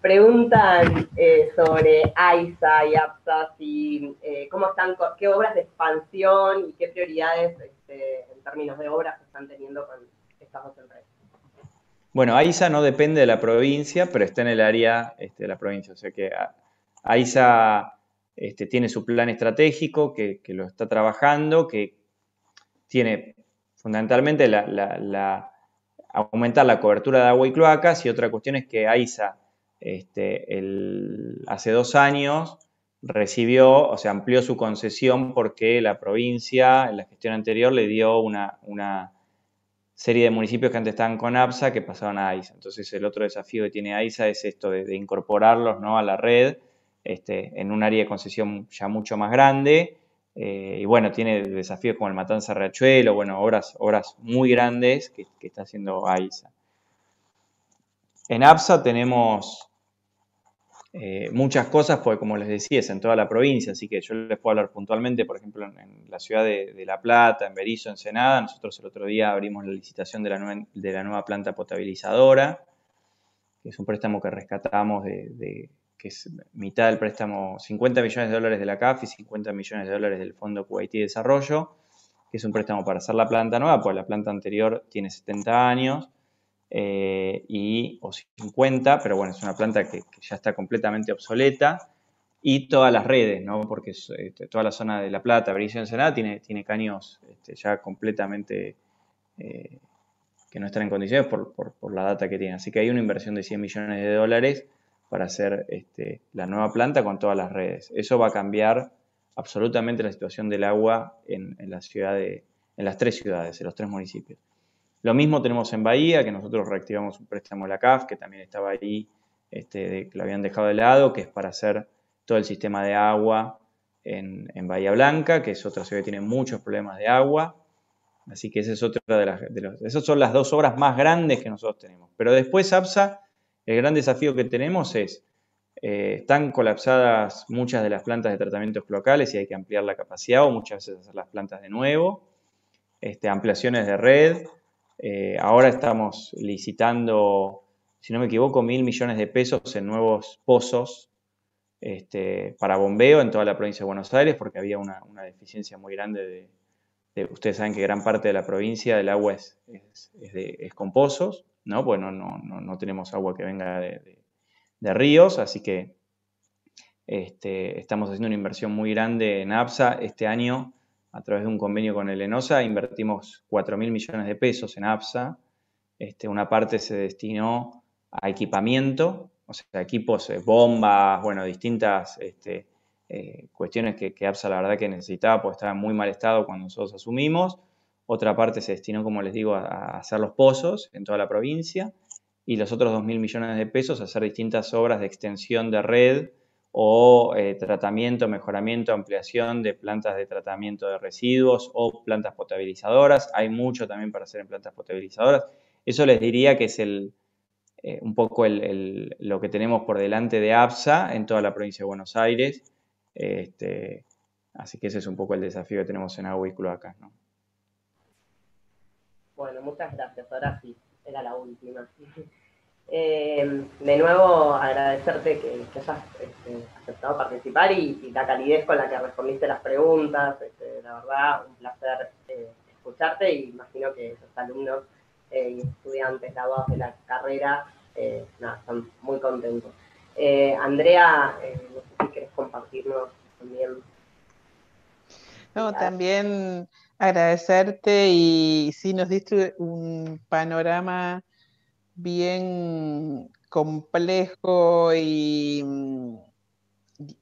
preguntan eh, sobre AISA y APSAS y eh, cómo están, qué obras de expansión y qué prioridades este, en términos de obras están teniendo con estas dos empresas. Bueno, AISA no depende de la provincia, pero está en el área este, de la provincia. O sea que ah, AISA este, tiene su plan estratégico que, lo está trabajando, que tiene fundamentalmente la aumentar la cobertura de agua y cloacas y otra cuestión es que AISA este, hace dos años recibió, o sea, amplió su concesión porque la provincia en la gestión anterior le dio una, serie de municipios que antes estaban con APSA que pasaron a AISA. Entonces el otro desafío que tiene AISA es esto de, incorporarlos ¿no? a la red este, en un área de concesión ya mucho más grande eh, y bueno, tiene desafíos como el Matanza Riachuelo, bueno, obras, obras muy grandes que, está haciendo AISA. En APSA tenemos eh, muchas cosas, porque como les decía, es en toda la provincia, así que yo les puedo hablar puntualmente, por ejemplo, en, la ciudad de, La Plata, en Berizo, en Senada, nosotros el otro día abrimos la licitación de la, nueva, de la nueva planta potabilizadora, que es un préstamo que rescatamos de que es mitad del préstamo, 50 millones de dólares de la CAF y 50 millones de dólares del Fondo Kuwaití de Desarrollo, que es un préstamo para hacer la planta nueva, pues la planta anterior tiene 70 años, eh, y, o 50, pero bueno, es una planta que, ya está completamente obsoleta, y todas las redes, porque este, toda la zona de La Plata, Brillo Ensenada, tiene, tiene caños este, ya completamente... Eh, que no están en condiciones por, la data que tiene Así que hay una inversión de 100 millones de dólares para hacer este, la nueva planta con todas las redes. Eso va a cambiar absolutamente la situación del agua en, en las tres ciudades, en los tres municipios. Lo mismo tenemos en Bahía, que nosotros reactivamos un préstamo de la CAF, que también estaba ahí, este, que lo habían dejado de lado, que es para hacer todo el sistema de agua en, Bahía Blanca, que es otra ciudad que tiene muchos problemas de agua. Así que esa es otra de las, esas son las dos obras más grandes que nosotros tenemos. Pero después APSA el gran desafío que tenemos es, eh, están colapsadas muchas de las plantas de tratamientos locales y hay que ampliar la capacidad o muchas veces hacer las plantas de nuevo, este, ampliaciones de red. Eh, ahora estamos licitando, si no me equivoco, mil millones de pesos en nuevos pozos este, para bombeo en toda la provincia de Buenos Aires porque había una, deficiencia muy grande de, Ustedes saben que gran parte de la provincia del agua es con pozos. ¿no? no, no, no tenemos agua que venga de, ríos, así que este, estamos haciendo una inversión muy grande en APSA. Este año, a través de un convenio con el ENOSA, invertimos 4 mil millones de pesos en APSA. Este, una parte se destinó a equipamiento, o sea, equipos, eh, bombas, bueno, distintas este, eh, cuestiones que, que, APSA la verdad que necesitaba, porque estaba en muy mal estado cuando nosotros asumimos. Otra parte se destinó, como les digo, a, hacer los pozos en toda la provincia y los otros 2.000 millones de pesos a hacer distintas obras de extensión de red o eh, tratamiento, mejoramiento, ampliación de plantas de tratamiento de residuos o plantas potabilizadoras. Hay mucho también para hacer en plantas potabilizadoras. Eso les diría que es el, eh, un poco lo que tenemos por delante de APSA en toda la provincia de Buenos Aires. Este, así que ese es un poco el desafío que tenemos en Agua acá. ¿no? Bueno, muchas gracias. Ahora sí, era la última. <laughs> Eh, de nuevo, agradecerte que, hayas este, aceptado participar y, la calidez con la que respondiste las preguntas. Este, la verdad, un placer eh, escucharte y imagino que los alumnos eh, y estudiantes graduados de la carrera están muy contentos. Andrea, no sé si quieres compartirnos también. No, también. Agradecerte y sí, nos diste un panorama bien complejo y, mm,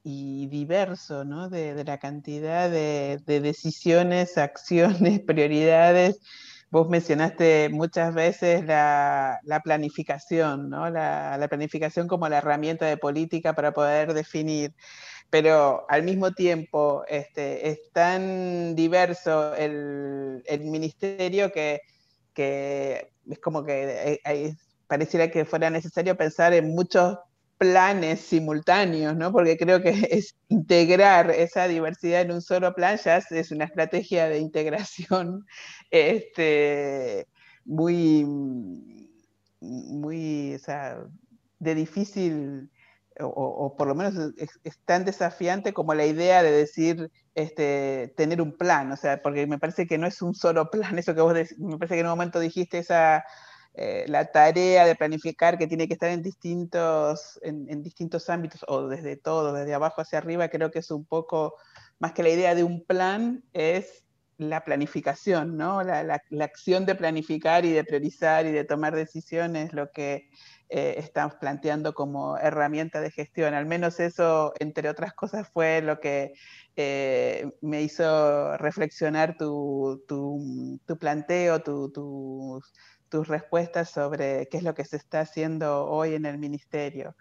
diverso, De, la cantidad de, decisiones, <laughs> acciones, prioridades. Vos mencionaste muchas veces la, planificación, La, la planificación como la herramienta de política para poder definir pero al mismo tiempo este, es tan diverso el, ministerio que, es como que eh, eh, pareciera que fuera necesario pensar en muchos planes simultáneos, Porque creo que <laughs> es integrar esa diversidad en un solo plan ya es una estrategia de integración <laughs> este, muy, muy, de difícil o, por lo menos es, tan desafiante como la idea de decir, este, tener un plan, o sea, porque me parece que no es un solo <laughs> plan, eso que vos, me parece que en un momento dijiste esa, eh, la tarea de planificar que tiene que estar en distintos, en, distintos ámbitos, o desde todo, desde abajo hacia arriba, creo que es un poco, más que la idea de un plan, es la planificación, ¿no? La, acción de planificar y de priorizar y de tomar decisiones, lo que eh, estamos planteando como herramienta de gestión. Al menos eso, entre otras cosas, fue lo que eh, me hizo reflexionar tu, planteo, tus respuestas sobre qué es lo que se está haciendo hoy en el ministerio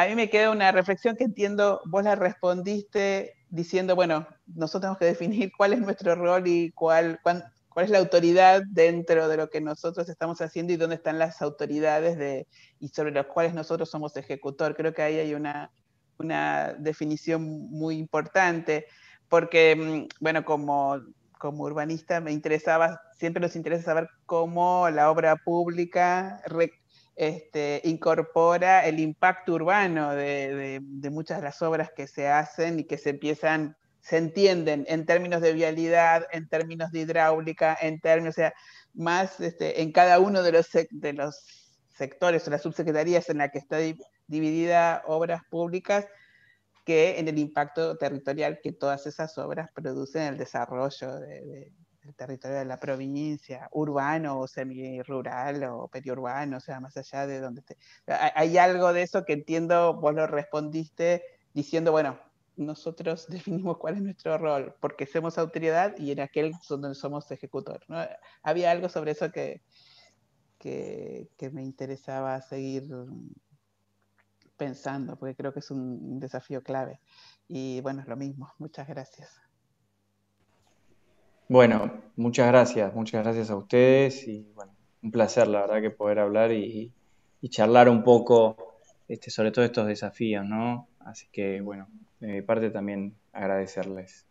a mí me queda una reflexión que entiendo, vos la respondiste diciendo, bueno, nosotros tenemos que definir cuál es nuestro rol y cuál, cuál es la autoridad dentro de lo que nosotros estamos haciendo y dónde están las autoridades de, y sobre las cuales nosotros somos ejecutor. Creo que ahí hay una, definición muy importante, porque, mm, bueno, como, como urbanista me interesaba, siempre nos interesa saber cómo la obra pública este, incorpora el impacto urbano de, muchas de las obras que se hacen y que se empiezan, se entienden en términos de vialidad, en términos de hidráulica, en términos, o sea, más este, en cada uno de los, de los sectores o las subsecretarías en la que está dividida obras públicas, que en el impacto territorial que todas esas obras producen en el desarrollo de, territorio de la provincia, urbano o semi-rural o periurbano, o sea, más allá de donde esté. Hay algo de eso que entiendo, vos lo respondiste diciendo, bueno, nosotros <laughs> definimos cuál es nuestro rol, porque somos autoridad y en aquel donde somos ejecutor. Había algo sobre eso que, que, que, me interesaba seguir pensando, porque creo que es un desafío clave. Y bueno, es lo mismo. Muchas gracias. Bueno, muchas gracias, muchas gracias a ustedes y bueno, un placer la verdad que poder hablar y, charlar un poco este, sobre todos estos desafíos, ¿no? Así que bueno, de mi parte también agradecerles.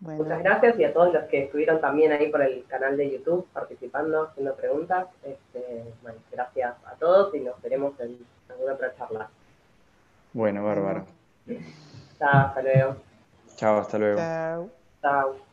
Muchas gracias y a todos los que estuvieron también ahí por el canal de YouTube participando, haciendo preguntas. Este, gracias a todos y nos veremos en alguna otra charla. Bueno, bárbaro. Chao, hasta luego. Chao, hasta luego. Chao.